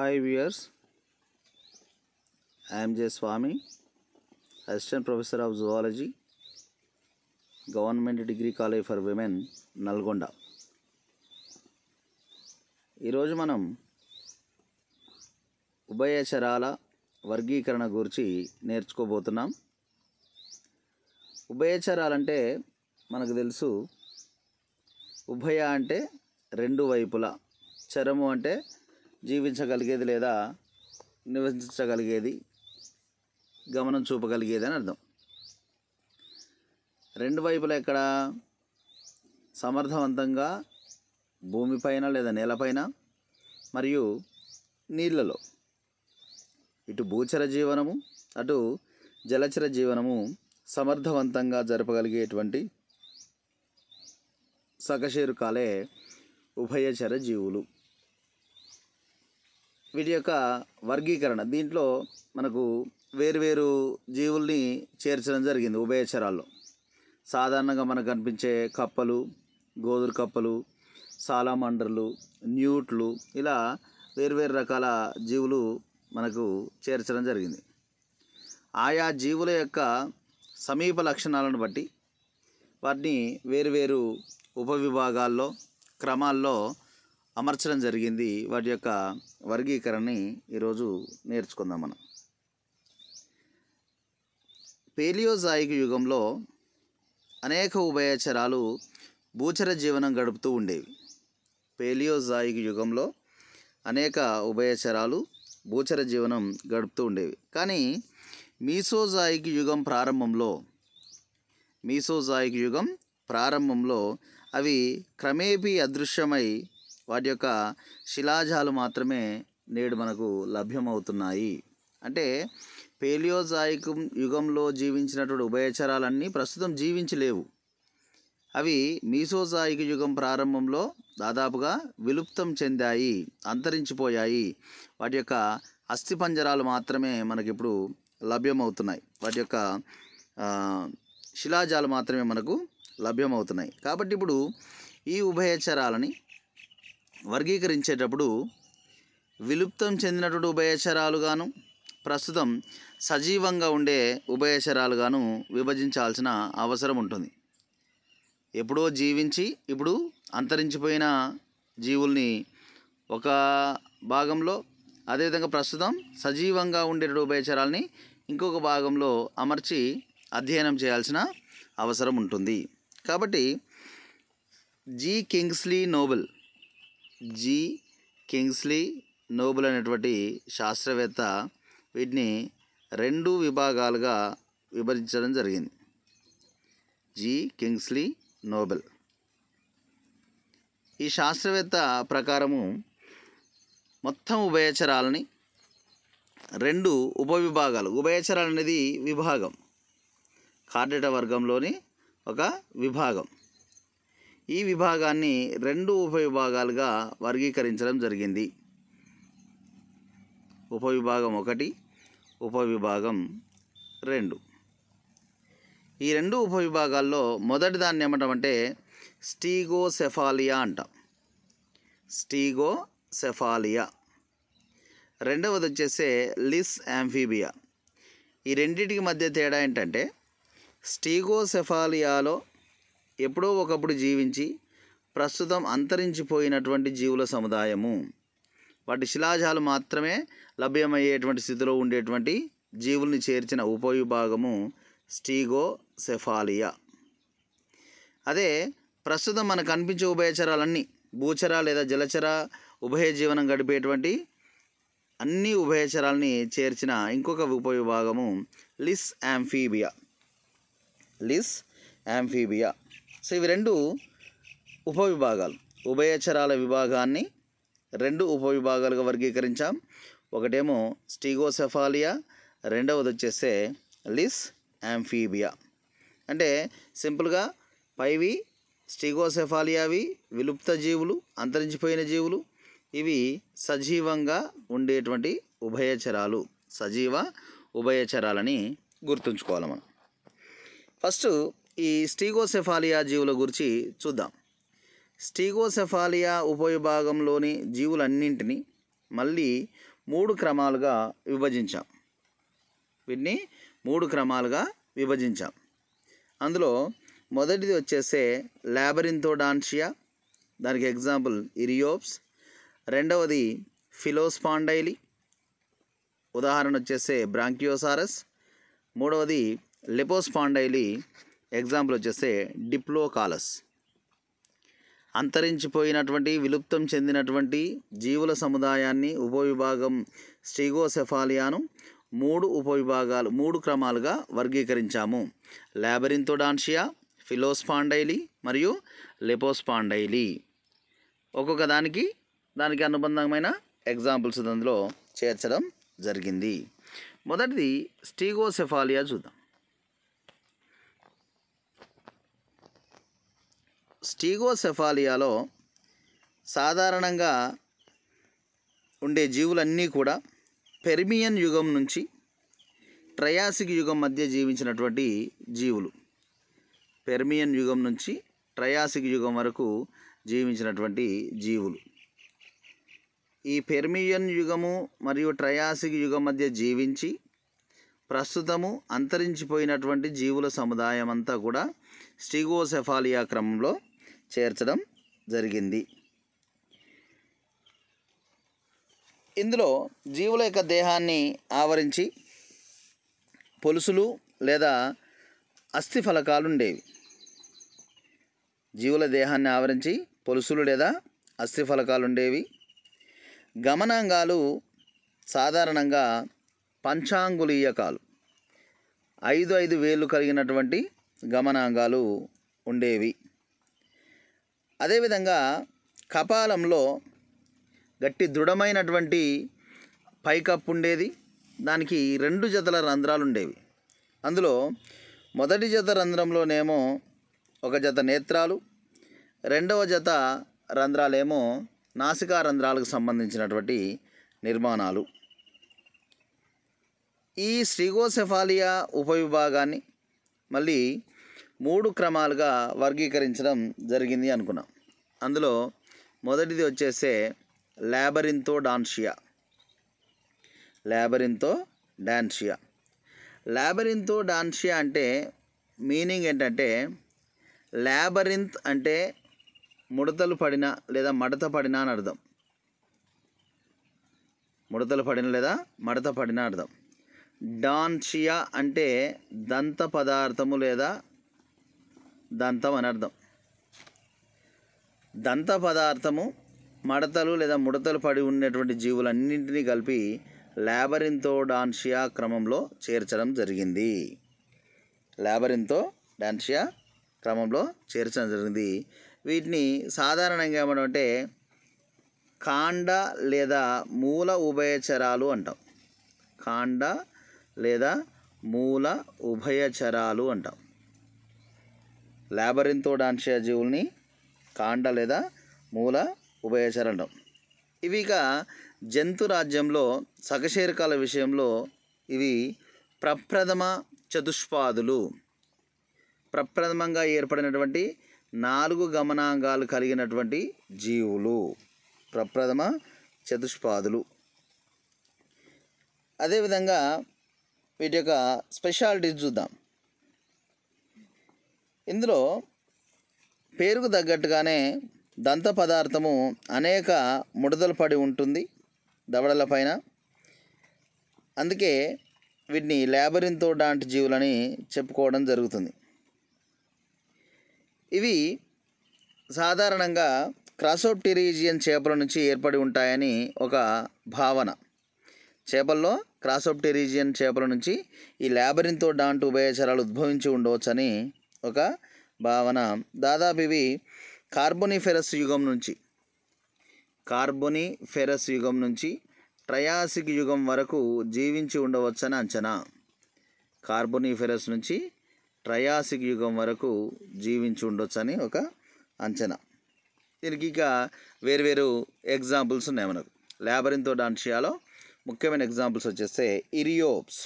hi viewers I'm J Swamy assistant professor of zoology government degree college for women Nalgonda ఈరోజు మనం ఉభయచరాల వర్గీకరణ గురించి నేర్చుకోబోతున్నాం ఉభయచరాలంటే మనకు తెలుసు ఉభయ అంటే రెండు వైపులా చరము అంటే జీవించగలిగేది లేదా నివసించగలిగేది గమనం చూపగలిగేది అని అర్థం రెండు వైపులా ఇక్కడ సమర్థవంతంగా భూమిపైన లేదా నేలపైన మరియు నీళ్ళలో ఇటు భూచర జీవనము అటు జలచర జీవనము సమర్థవంతంగా జరపగలిగేటువంటి సకశేరుకాలే ఉభయచర జీవులు వీటి యొక్క వర్గీకరణ దీంట్లో మనకు వేరువేరు జీవుల్ని చేర్చడం జరిగింది ఉభయచరాల్లో సాధారణంగా మనకు కనిపించే కప్పలు గోదురు కప్పలు సాలామండర్లు న్యూట్లు ఇలా వేరువేరు రకాల జీవులు మనకు చేర్చడం జరిగింది ఆయా జీవుల యొక్క సమీప లక్షణాలను బట్టి వాటిని వేరువేరు ఉపవిభాగాల్లో క్రమాల్లో అమర్చడం జరిగింది వాటి యొక్క వర్గీకరణని ఈరోజు నేర్చుకుందాం మనం పేలియోజాయిక యుగంలో అనేక ఉభయచరాలు భూచర జీవనం గడుపుతూ ఉండేవి పేలియోజాయిక యుగంలో అనేక ఉభయచరాలు భూచర జీవనం గడుపుతూ ఉండేవి కానీ మీసోజాయిక యుగం ప్రారంభంలో మీసోజాయిక యుగం ప్రారంభంలో అవి క్రమేపీ అదృశ్యమై వాటి యొక్క శిలాజాలు మాత్రమే నేడు మనకు లభ్యమవుతున్నాయి అంటే పేలియోజాయికం యుగంలో జీవించినటువంటి ఉభయచరాలన్నీ ప్రస్తుతం జీవించలేవు అవి మీసోజాయిక యుగం ప్రారంభంలో దాదాపుగా విలుప్తం చెందాయి అంతరించిపోయాయి వాటి యొక్క అస్థిపంజరాలు మాత్రమే మనకిప్పుడు లభ్యమవుతున్నాయి వాటి యొక్క శిలాజాలు మాత్రమే మనకు లభ్యమవుతున్నాయి కాబట్టి ఇప్పుడు ఈ ఉభయచరాలని వర్గీకరించేటప్పుడు విలుప్తం చెందినటువంటి ఉభయచరాలుగాను ప్రస్తుతం సజీవంగా ఉండే ఉభయచరాలుగాను విభజించాల్సిన అవసరం ఉంటుంది ఎప్పుడో జీవించి ఇప్పుడు అంతరించిపోయిన జీవుల్ని ఒక భాగంలో అదేవిధంగా ప్రస్తుతం సజీవంగా ఉండేటువంటి ఉభయచరాలని ఇంకొక భాగంలో అమర్చి అధ్యయనం చేయాల్సిన అవసరం ఉంటుంది కాబట్టి G Kingsley Noble G Kingsley Noble అనేటువంటి శాస్త్రవేత్త వీటిని రెండు విభాగాలుగా విభజించడం జరిగింది జి కింగ్స్లీ నోబెల్ ఈ శాస్త్రవేత్త ప్రకారము మొత్తం ఉభయచరాలని రెండు ఉపవిభాగాలు ఉభయచరాలు అనేది విభాగం కార్డేట వర్గంలోని ఒక విభాగం ఈ విభాగాన్ని రెండు ఉపవిభాగాలుగా వర్గీకరించడం జరిగింది ఉపవిభాగం ఒకటి ఉపవిభాగం రెండు ఈ రెండు ఉపవిభాగాల్లో మొదటి దాన్ని ఏమంటాం అంటే స్టీగోసెఫాలియా అంటాం సెఫాలియా రెండవది వచ్చేసే లిస్ యాంఫీబియా ఈ రెండింటికి మధ్య తేడా ఏంటంటే స్టీగో సెఫాలియాలో ఎప్పుడో ఒకప్పుడు జీవించి ప్రస్తుతం అంతరించిపోయినటువంటి జీవుల సముదాయము వాటి శిలాజాలు మాత్రమే లభ్యమయ్యేటువంటి స్థితిలో ఉండేటువంటి జీవుల్ని చేర్చిన ఉపవిభాగము స్టీగో సెఫాలియా అదే ప్రస్తుతం మనకు అనిపించే ఉభయచరాలన్నీ భూచర లేదా జలచర ఉభయ జీవనం గడిపేటువంటి అన్ని ఉభయచరాలని చేర్చిన ఇంకొక ఉపవిభాగము లిస్ యాంఫీబియా లిస్ యాంఫీబియా సో ఇవి రెండు ఉపవిభాగాలు ఉభయచరాల విభాగాన్ని రెండు ఉపవిభాగాలుగా వర్గీకరించాం ఒకటేమో స్టీగోసెఫాలియా రెండవది వచ్చేసే లిస్ యాంఫీబియా అంటే సింపుల్గా పైవి స్టీగోసెఫాలియావి విలుప్త జీవులు అంతరించిపోయిన జీవులు ఇవి సజీవంగా ఉండేటువంటి ఉభయచరాలు సజీవ ఉభయచరాలని గుర్తుంచుకోవాలి మనం ఫస్ట్ ఈ స్టీగోసెఫాలియా జీవుల గురించి చూద్దాం స్టీగోసెఫాలియా ఉపవిభాగంలోని జీవులన్నింటినీ మళ్ళీ మూడు క్రమాలుగా విభజించాం వీటిని మూడు క్రమాలుగా విభజించాం అందులో మొదటిది వచ్చేసే ల్యాబరింతోడాన్షియా దానికి ఎగ్జాంపుల్ ఇరియోప్స్ రెండవది ఫిలోస్పాండైలి ఉదాహరణ వచ్చేసే బ్రాంకియోసారస్ మూడవది లిపోస్పాండైలి ఎగ్జాంపుల్ వచ్చేస్తే డిప్లోకాలస్ అంతరించిపోయినటువంటి విలుప్తం చెందినటువంటి జీవుల సముదాయాన్ని ఉపవిభాగం స్టీగోసెఫాలియాను మూడు ఉపవిభాగాలు మూడు క్రమాలుగా వర్గీకరించాము ల్యాబరింతోడాన్షియా ఫిలోస్పాండైలి మరియు లెపోస్పాండైలి ఒక్కొక్క దానికి దానికి అనుబంధమైన ఎగ్జాంపుల్స్ అందులో చేర్చడం జరిగింది మొదటిది స్టీగోసెఫాలియా చూద్దాం స్టీగోసెఫాలియాలో సాధారణంగా ఉండే జీవులన్నీ కూడా పెర్మియన్ యుగం నుంచి ట్రయాసిక్ యుగం మధ్య జీవించినటువంటి జీవులు పెర్మియన్ యుగం నుంచి ట్రయాసిక్ యుగం వరకు జీవించినటువంటి జీవులు ఈ పెర్మియన్ యుగము మరియు ట్రయాసిక్ యుగం మధ్య జీవించి ప్రస్తుతము అంతరించిపోయినటువంటి జీవుల సముదాయం అంతా కూడా స్టిగోసెఫాలియా క్రమంలో చేర్చడం జరిగింది ఇందులో జీవుల యొక్క దేహాన్ని ఆవరించి పొలుసులు లేదా అస్థి ఫలకాలు ఉండేవి జీవుల దేహాన్ని ఆవరించి పొలుసులు లేదా అస్థి ఫలకాలు ఉండేవి గమనాంగాలు సాధారణంగా పంచాంగులీయకాలు ఐదు ఐదు వేలు కలిగినటువంటి గమనాంగాలు ఉండేవి అదేవిధంగా కపాలంలో గట్టి దృఢమైనటువంటి పైకప్పు ఉండేది దానికి రెండు జతల రంధ్రాలు ఉండేవి అందులో మొదటి జత రంధ్రంలోనేమో ఒక జత నేత్రాలు రెండవ జత రంధ్రాలేమో నాసికా రంధ్రాలకు సంబంధించినటువంటి నిర్మాణాలు ఈ శ్రీగోసెఫాలియా ఉపవిభాగాన్ని మళ్ళీ మూడు క్రమాలుగా వర్గీకరించడం జరిగింది అనుకున్నాం అందులో మొదటిది వచ్చేసే ల్యాబరింతో డాన్షియా ల్యాబరింతో డాన్షియా ల్యాబరింతో డాన్షియా అంటే మీనింగ్ ఏంటంటే ల్యాబరింత్ అంటే ముడతలు పడిన లేదా మడత పడిన అని అర్థం ముడతలు పడిన లేదా మడత పడిన అర్థం డాన్షియా అంటే దంత పదార్థము లేదా దంతం అనర్థం దంత పదార్థము మడతలు లేదా ముడతలు పడి ఉన్నటువంటి జీవులన్నింటినీ కలిపి ల్యాబరింతో డాన్షియా క్రమంలో చేర్చడం జరిగింది ల్యాబరింతో డాన్షియా క్రమంలో చేర్చడం జరిగింది వీటిని సాధారణంగా ఏమంటే కాండ లేదా మూల ఉభయచరాలు అంటాం కాండ లేదా మూల ఉభయచరాలు అంటాం లాబరింతో డాన్షియా జీవుల్ని కాండ లేదా మూల ఉభయచరణం ఇవి ఇక జంతు రాజ్యంలో సగశీరకాల విషయంలో ఇవి ప్రప్రథమ చతుష్పాదులు ప్రప్రథమంగా ఏర్పడినటువంటి నాలుగు గమనాంగాలు కలిగినటువంటి జీవులు ప్రప్రథమ చతుష్పాదులు అదేవిధంగా వీటి యొక్క స్పెషాలిటీస్ చూద్దాం ఇందులో పేరుకు తగ్గట్టుగానే దంత పదార్థము అనేక ముడతలు పడి ఉంటుంది దవడల పైన అందుకే వీటిని లేబరింతో డాంటి జీవులని చెప్పుకోవడం జరుగుతుంది ఇవి సాధారణంగా క్రాసోప్టిరీజియన్ చేపల నుంచి ఏర్పడి ఉంటాయని ఒక భావన చేపల్లో క్రాసోప్టిరీజియన్ చేపల నుంచి ఈ లేబరింతో డాంట్ ఉభయచరాలు ఉద్భవించి ఉండవచ్చని ఒక భావన దాదాపు ఇవి కార్బొనిఫెరస్ యుగం నుంచి కార్బొనిఫెరస్ యుగం నుంచి ట్రయాసిక్ యుగం వరకు జీవించి ఉండవచ్చని అంచనా కార్బొనిఫెరస్ నుంచి ట్రయాసిక్ యుగం వరకు జీవించి ఉండొచ్చని ఒక అంచనా దీనికి ఇక వేరువేరు ఎగ్జాంపుల్స్ ఉన్నాయి మనకు ల్యాబరింతో డాన్షియాలో ముఖ్యమైన ఎగ్జాంపుల్స్ వచ్చేస్తే ఇరియోప్స్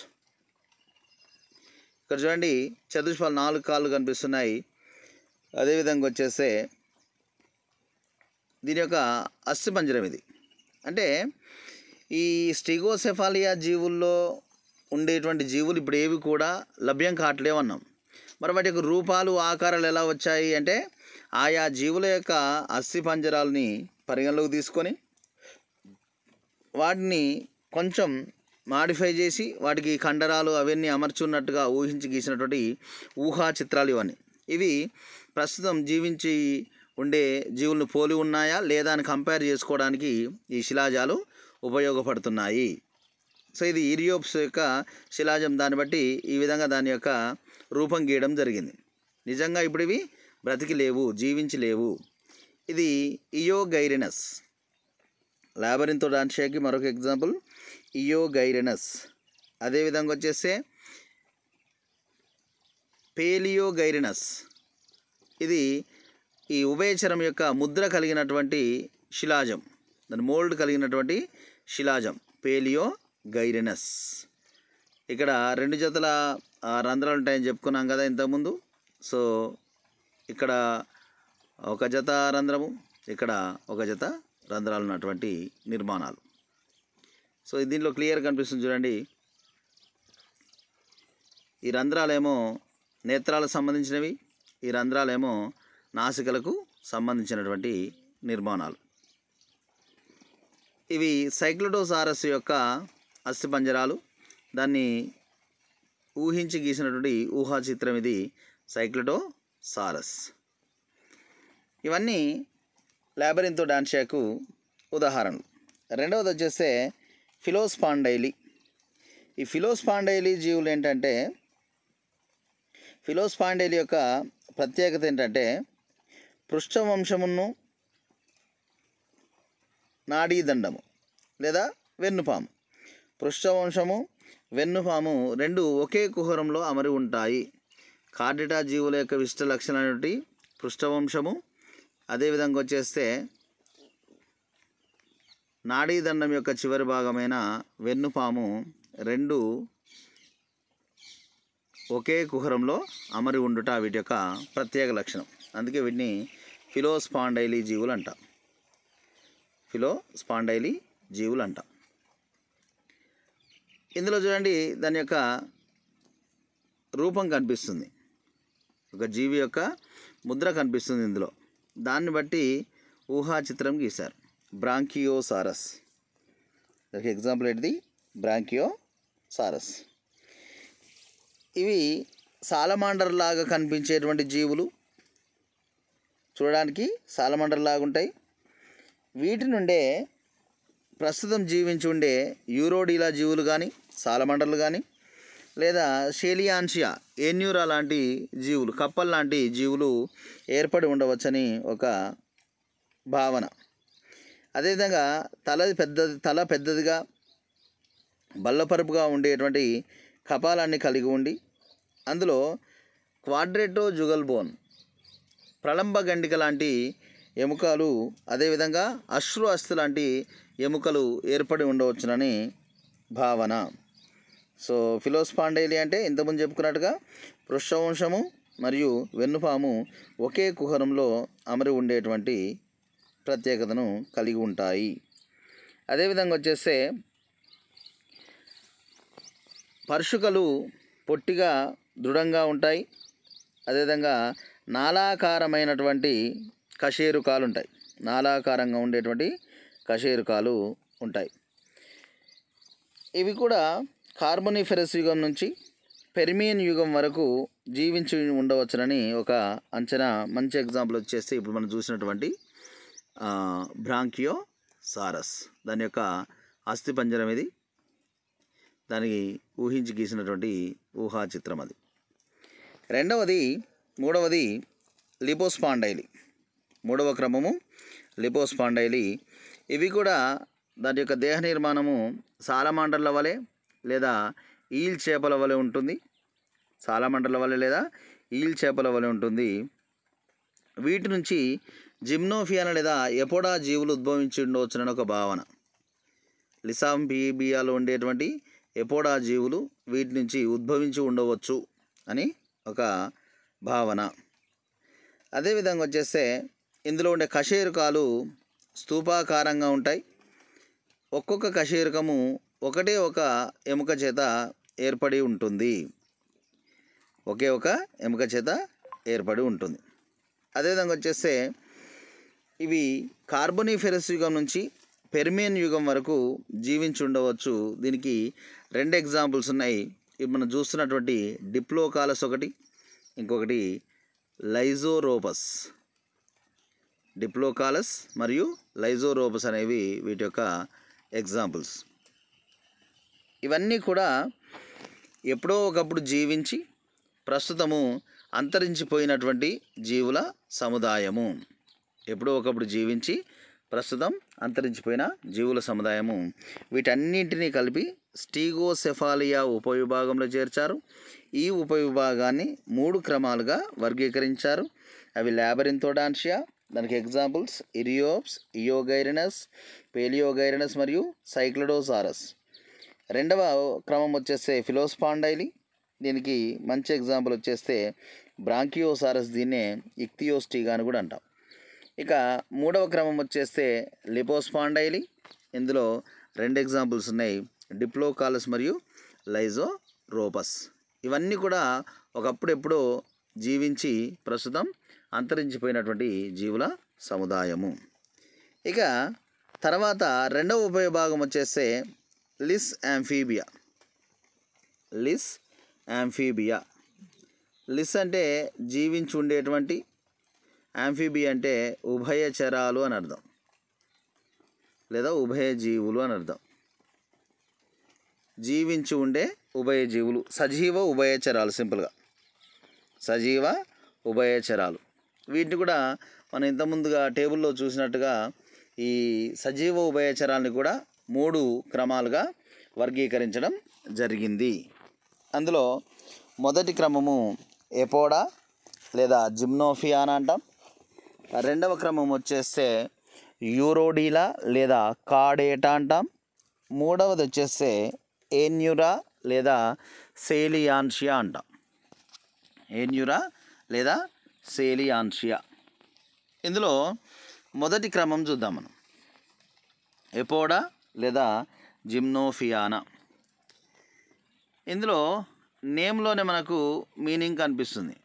ఇక్కడ చూడండి చతుష్పాలు నాలుగు కాళ్ళు కనిపిస్తున్నాయి అదేవిధంగా వచ్చేస్తే దీని యొక్క అస్థిపంజరం ఇది అంటే ఈ స్టిగోసెఫాలియా జీవుల్లో ఉండేటువంటి జీవులు ఇప్పుడు ఏవి కూడా లభ్యం కావట్లేవన్నాం మరి వాటి యొక్క రూపాలు ఆకారాలు ఎలా వచ్చాయి అంటే ఆయా జీవుల యొక్క అస్థి పంజరాలని పరిగణలోకి తీసుకొని వాటిని కొంచెం మాడిఫై చేసి వాటికి కండరాలు అవన్నీ అమర్చున్నట్టుగా ఊహించి గీసినటువంటి ఊహా చిత్రాలు ఇవన్నీ ఇవి ప్రస్తుతం జీవించి ఉండే జీవులను పోలి ఉన్నాయా లేదా అని కంపేర్ చేసుకోవడానికి ఈ శిలాజాలు ఉపయోగపడుతున్నాయి సో ఇది ఇరియోప్స్ యొక్క శిలాజం దాన్ని బట్టి ఈ విధంగా దాని యొక్క రూపం గీయడం జరిగింది నిజంగా ఇప్పుడు ఇవి బ్రతికి లేవు జీవించి లేవు ఇది ఇయోగైరినస్ లాబరింతో డాన్షియాకి మరొక ఎగ్జాంపుల్ ఇయోగైరనస్ అదేవిధంగా వచ్చేస్తే పేలియోగైరనస్ ఇది ఈ ఉభయచరం యొక్క ముద్ర కలిగినటువంటి శిలాజం దాని మోల్డ్ కలిగినటువంటి శిలాజం పేలియో గైరెనస్ ఇక్కడ రెండు జతల రంధ్రాలు ఉంటాయని చెప్పుకున్నాం కదా ఇంతకుముందు సో ఇక్కడ ఒక జత రంధ్రము ఇక్కడ ఒక జత రంధ్రాలు ఉన్నటువంటి నిర్మాణాలు సో దీంట్లో క్లియర్ కనిపిస్తుంది చూడండి ఈ రంధ్రాలేమో నేత్రాలకు సంబంధించినవి ఈ రంధ్రాలేమో నాసికలకు సంబంధించినటువంటి నిర్మాణాలు ఇవి సైక్లోడోసారస్ యొక్క అస్థిపంజరాలు దాన్ని ఊహించి గీసినటువంటి ఊహాచిత్రం ఇది సారస్ ఇవన్నీ లాబరింతో డాన్షియాకు ఉదాహరణలు రెండవది వచ్చేస్తే ఫిలోస్పాండైలి ఈ ఫిలోస్పాండైలి జీవులు ఏంటంటే ఫిలోస్పాండైలి యొక్క ప్రత్యేకత ఏంటంటే పృష్ఠవంశమును నాడీదండము లేదా వెన్నుపాము పృష్ఠవంశము వెన్నుపాము రెండు ఒకే కుహరంలో అమరి ఉంటాయి కార్డిటా జీవుల యొక్క విష్ట లక్షణాలు పృష్ఠవంశము అదేవిధంగా వచ్చేస్తే నాడీదండం యొక్క చివరి భాగమైన వెన్నుపాము రెండు ఒకే కుహరంలో అమరి ఉండుట వీటి యొక్క ప్రత్యేక లక్షణం అందుకే వీటిని ఫిలోస్పాండైలి జీవులు అంట ఫిలో స్పాండైలీ జీవులు అంట ఇందులో చూడండి దాని యొక్క రూపం కనిపిస్తుంది ఒక జీవి యొక్క ముద్ర కనిపిస్తుంది ఇందులో దాన్ని బట్టి ఊహా చిత్రం గీశారు బ్రాంకియోసారస్ దానికి ఎగ్జాంపుల్ ఏంటిది బ్రాంకియోసారస్ ఇవి సాలమాండర్ లాగా కనిపించేటువంటి జీవులు చూడడానికి సాలమాండర్ లాగా ఉంటాయి వీటి నుండే ప్రస్తుతం జీవించి ఉండే యూరోడీలా జీవులు కానీ సాలమండర్లు కానీ లేదా షేలియాన్షియా ఏన్యూరా లాంటి జీవులు కప్పల్ లాంటి జీవులు ఏర్పడి ఉండవచ్చని ఒక భావన అదేవిధంగా తల పెద్దది తల పెద్దదిగా బల్లపరుపుగా ఉండేటువంటి కపాలాన్ని కలిగి ఉండి అందులో క్వాడ్రేటో జుగల్ బోన్ ప్రళంబ గండిక లాంటి ఎముకలు అదేవిధంగా అశ్రు అస్థి లాంటి ఎముకలు ఏర్పడి ఉండవచ్చునని భావన సో ఫిలోస్ పాండేలి అంటే ఇంతకుముందు చెప్పుకున్నట్టుగా పృష్ఠవంశము మరియు వెన్నుపాము ఒకే కుహరంలో అమరి ఉండేటువంటి ప్రత్యేకతను కలిగి ఉంటాయి అదేవిధంగా వచ్చేస్తే పర్షుకలు పొట్టిగా దృఢంగా ఉంటాయి అదేవిధంగా నాలాకారమైనటువంటి కషేరుకాలు ఉంటాయి నాలాకారంగా ఉండేటువంటి కషేరుకాలు ఉంటాయి ఇవి కూడా కార్బోనిఫెరస్ యుగం నుంచి పెర్మియన్ యుగం వరకు జీవించి ఉండవచ్చునని ఒక అంచనా మంచి ఎగ్జాంపుల్ వచ్చేస్తే ఇప్పుడు మనం చూసినటువంటి బ్రాంకియో సారస్ దాని యొక్క అస్థిపంజరం ఇది దానికి ఊహించి గీసినటువంటి ఊహా చిత్రం అది రెండవది మూడవది లిపోస్పాండైలి మూడవ క్రమము లిపోస్పాండైలి ఇవి కూడా దాని యొక్క దేహ నిర్మాణము సాలమాండర్ల వలె లేదా ఈల్ చేపల వలె ఉంటుంది సాలమండల వలె లేదా ఈల్ చేపల వలె ఉంటుంది వీటి నుంచి జిమ్నోఫియాన లేదా ఎపోడా జీవులు ఉద్భవించి ఉండవచ్చునని ఒక భావన లిసాంపిబియాలో ఉండేటువంటి ఎపోడా జీవులు వీటి నుంచి ఉద్భవించి ఉండవచ్చు అని ఒక భావన అదేవిధంగా వచ్చేస్తే ఇందులో ఉండే కషేరుకాలు స్థూపాకారంగా ఉంటాయి ఒక్కొక్క కషేరుకము ఒకటే ఒక ఎముక చేత ఏర్పడి ఉంటుంది ఒకే ఒక ఎముక చేత ఏర్పడి ఉంటుంది అదేవిధంగా వచ్చేస్తే ఇవి కార్బొనిఫెరస్ యుగం నుంచి పెర్మియన్ యుగం వరకు జీవించి ఉండవచ్చు దీనికి రెండు ఎగ్జాంపుల్స్ ఉన్నాయి ఇప్పుడు మనం చూస్తున్నటువంటి డిప్లోకాలస్ ఒకటి ఇంకొకటి లైజోరోపస్ డిప్లోకాలస్ మరియు లైజోరోపస్ అనేవి వీటి యొక్క ఎగ్జాంపుల్స్ ఇవన్నీ కూడా ఎప్పుడో ఒకప్పుడు జీవించి ప్రస్తుతము అంతరించిపోయినటువంటి జీవుల సముదాయము ఎప్పుడో ఒకప్పుడు జీవించి ప్రస్తుతం అంతరించిపోయిన జీవుల సముదాయము వీటన్నింటినీ కలిపి స్టీగోసెఫాలియా ఉపవిభాగంలో చేర్చారు ఈ ఉపవిభాగాన్ని మూడు క్రమాలుగా వర్గీకరించారు అవి ల్యాబరింతోడాన్షియా దానికి ఎగ్జాంపుల్స్ ఇరియోప్స్ ఇయోగైరినస్ పేలియోగైరినస్ మరియు సైక్లడోసారస్ రెండవ క్రమం వచ్చేస్తే ఫిలోస్పాండైలి దీనికి మంచి ఎగ్జాంపుల్ వచ్చేస్తే బ్రాంకియోసారస్ దీన్నే ఇక్తియోస్టీగా అని కూడా అంటాం ఇక మూడవ క్రమం వచ్చేస్తే లిపోస్పాండైలి ఇందులో రెండు ఎగ్జాంపుల్స్ ఉన్నాయి డిప్లోకాలస్ మరియు లైజో రోపస్ ఇవన్నీ కూడా ఒకప్పుడెప్పుడో జీవించి ప్రస్తుతం అంతరించిపోయినటువంటి జీవుల సముదాయము ఇక తర్వాత రెండవ ఉపయోగభాగం వచ్చేస్తే లిస్ యాంఫీబియా లిస్ యాంఫీబియా లిస్ అంటే జీవించి ఉండేటువంటి యాంఫీబీ అంటే ఉభయచరాలు అని అర్థం లేదా ఉభయ జీవులు అని అర్థం జీవించి ఉండే ఉభయ జీవులు సజీవ ఉభయచరాలు సింపుల్గా సజీవ ఉభయచరాలు వీటిని కూడా మనం ఇంతకుముందుగా టేబుల్లో చూసినట్టుగా ఈ సజీవ ఉభయచరాలని కూడా మూడు క్రమాలుగా వర్గీకరించడం జరిగింది అందులో మొదటి క్రమము ఎపోడా లేదా జిమ్నోఫియానా అంటాం రెండవ క్రమం వచ్చేస్తే యూరోడీలా లేదా కాడేటా అంటాం మూడవది వచ్చేస్తే ఏన్యురా లేదా సేలియాన్షియా అంటాం ఏన్యురా లేదా సేలియాన్షియా ఇందులో మొదటి క్రమం చూద్దాం మనం ఎపోడా లేదా జిమ్నోఫియానా ఇందులో నేమ్లోనే మనకు మీనింగ్ కనిపిస్తుంది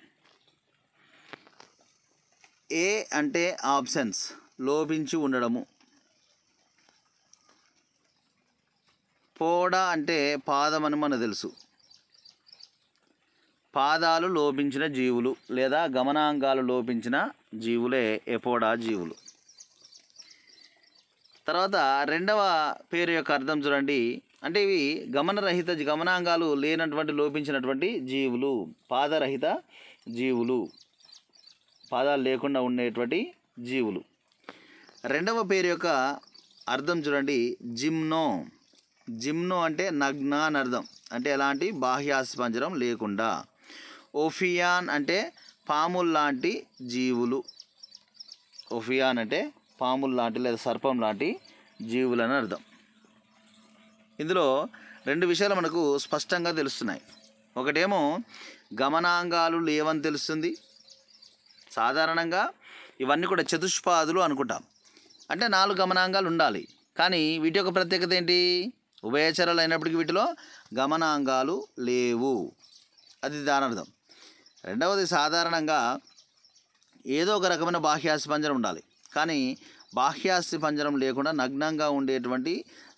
ఏ అంటే ఆప్షన్స్ లోపించి ఉండడము పోడా అంటే పాదం అని మనకు తెలుసు పాదాలు లోపించిన జీవులు లేదా గమనాంగాలు లోపించిన జీవులే ఎపోడా జీవులు తర్వాత రెండవ పేరు యొక్క అర్థం చూడండి అంటే ఇవి గమనరహిత గమనాంగాలు లేనటువంటి లోపించినటువంటి జీవులు పాదరహిత జీవులు పాదాలు లేకుండా ఉండేటువంటి జీవులు రెండవ పేరు యొక్క అర్థం చూడండి జిమ్నో జిమ్నో అంటే నగ్న అని అర్థం అంటే ఎలాంటి బాహ్యాస్పంజరం లేకుండా ఓఫియాన్ అంటే పాముల్ లాంటి జీవులు ఓఫియాన్ అంటే పాముల్ లాంటి లేదా సర్పం లాంటి జీవులని అర్థం ఇందులో రెండు విషయాలు మనకు స్పష్టంగా తెలుస్తున్నాయి ఒకటేమో గమనాంగాలు లేవని తెలుస్తుంది సాధారణంగా ఇవన్నీ కూడా చతుష్పాదులు అనుకుంటాం అంటే నాలుగు గమనాంగాలు ఉండాలి కానీ వీటి యొక్క ప్రత్యేకత ఏంటి ఉభయచరాలు అయినప్పటికీ వీటిలో గమనాంగాలు లేవు అది దాని అర్థం రెండవది సాధారణంగా ఏదో ఒక రకమైన బాహ్యాస్తి పంజరం ఉండాలి కానీ బాహ్యాస్థి పంజరం లేకుండా నగ్నంగా ఉండేటువంటి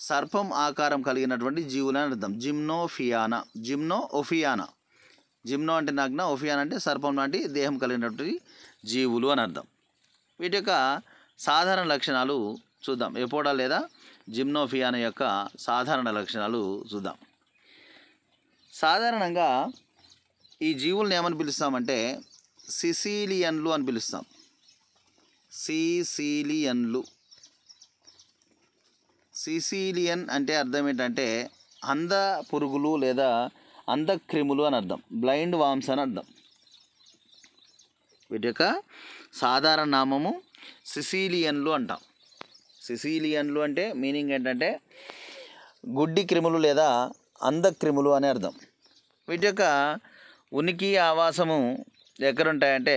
సర్పం ఆకారం కలిగినటువంటి జీవులని అర్థం జిమ్నోఫియానా జిమ్నోఫియానా జిమ్నో అంటే నగ్న ఒఫియాన్ అంటే సర్పం లాంటి దేహం కలిగినటువంటి జీవులు అని అర్థం వీటి యొక్క సాధారణ లక్షణాలు చూద్దాం ఎపోడా లేదా జిమ్నోఫియాన్ యొక్క సాధారణ లక్షణాలు చూద్దాం సాధారణంగా ఈ జీవుల్ని ఏమని పిలుస్తామంటే సిసీలియన్లు అని పిలుస్తాం సిసీలియన్లు సిసీలియన్ అంటే అర్థం ఏంటంటే అంద పురుగులు లేదా అంధక్రిములు అని అర్థం బ్లైండ్ వామ్స్ అని అర్థం వీటి యొక్క సాధారణ నామము సిసీలియన్లు అంటాం సిసీలియన్లు అంటే మీనింగ్ ఏంటంటే గుడ్డి క్రిములు లేదా అంధక్రిములు అని అర్థం వీటి యొక్క ఉనికి ఆవాసము ఎక్కడుంటాయంటే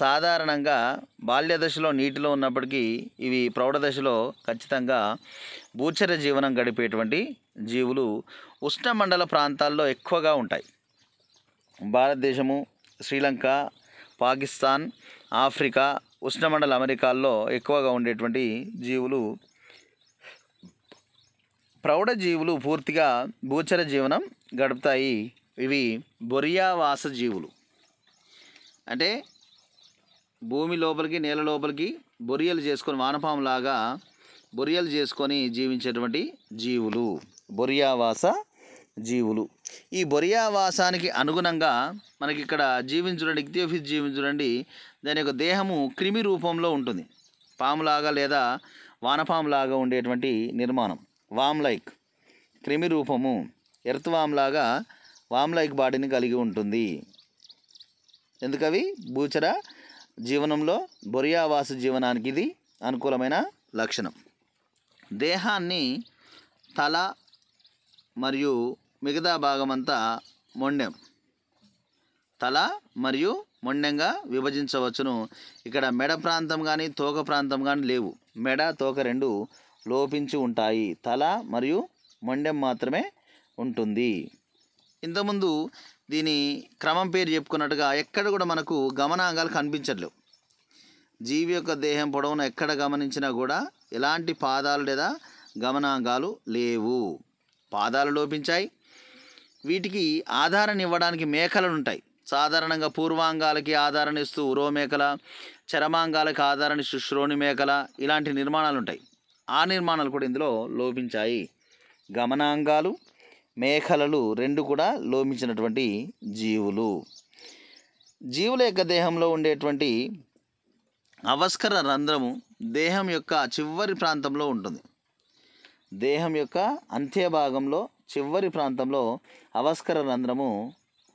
సాధారణంగా బాల్య దశలో నీటిలో ఉన్నప్పటికీ ఇవి ప్రౌఢ దశలో ఖచ్చితంగా భూచర జీవనం గడిపేటువంటి జీవులు ఉష్ణమండల ప్రాంతాల్లో ఎక్కువగా ఉంటాయి భారతదేశము శ్రీలంక పాకిస్తాన్ ఆఫ్రికా ఉష్ణమండల అమెరికాల్లో ఎక్కువగా ఉండేటువంటి జీవులు ప్రౌఢ జీవులు పూర్తిగా భూచర జీవనం గడుపుతాయి ఇవి బొరియావాస జీవులు అంటే భూమి లోపలికి నేల లోపలికి బొరియలు చేసుకొని వానపాములాగా బొరియలు చేసుకొని జీవించేటువంటి జీవులు బొరియావాస జీవులు ఈ బొరియావాసానికి అనుగుణంగా మనకి ఇక్కడ జీవిని చూడండి ఇక్తియోఫిస్ దాని యొక్క దేహము క్రిమి రూపంలో ఉంటుంది పాములాగా లేదా వానపాములాగా ఉండేటువంటి నిర్మాణం వామ్ లైక్ క్రిమి రూపము ఎర్త్ వామ్లాగా వామ్ లైక్ బాడీని కలిగి ఉంటుంది ఎందుకవి భూచర జీవనంలో బొరియావాస జీవనానికి ఇది అనుకూలమైన లక్షణం దేహాన్ని తల మరియు మిగతా భాగమంతా మొండెం తల మరియు మొండెంగా విభజించవచ్చును ఇక్కడ మెడ ప్రాంతం కానీ తోక ప్రాంతం కానీ లేవు మెడ తోక రెండు లోపించి ఉంటాయి తల మరియు మొండెం మాత్రమే ఉంటుంది ఇంతకుముందు దీని క్రమం పేరు చెప్పుకున్నట్టుగా ఎక్కడ కూడా మనకు గమనాంగాలు కనిపించట్లేవు జీవి యొక్క దేహం పొడవును ఎక్కడ గమనించినా కూడా ఎలాంటి పాదాలు లేదా గమనాంగాలు లేవు పాదాలు లోపించాయి వీటికి ఆధారాన్ని ఇవ్వడానికి మేకలు ఉంటాయి సాధారణంగా పూర్వాంగాలకి ఆధారణ ఇస్తూ ఉరో మేకల చరమాంగాలకి ఆధారణ ఇస్తూ శ్రోణి మేకల ఇలాంటి నిర్మాణాలు ఉంటాయి ఆ నిర్మాణాలు కూడా ఇందులో లోపించాయి గమనాంగాలు మేఖలలు రెండు కూడా లోపించినటువంటి జీవులు జీవుల యొక్క దేహంలో ఉండేటువంటి అవస్కర రంధ్రము దేహం యొక్క చివరి ప్రాంతంలో ఉంటుంది దేహం యొక్క అంత్యభాగంలో భాగంలో చివరి ప్రాంతంలో అవస్కర రంధ్రము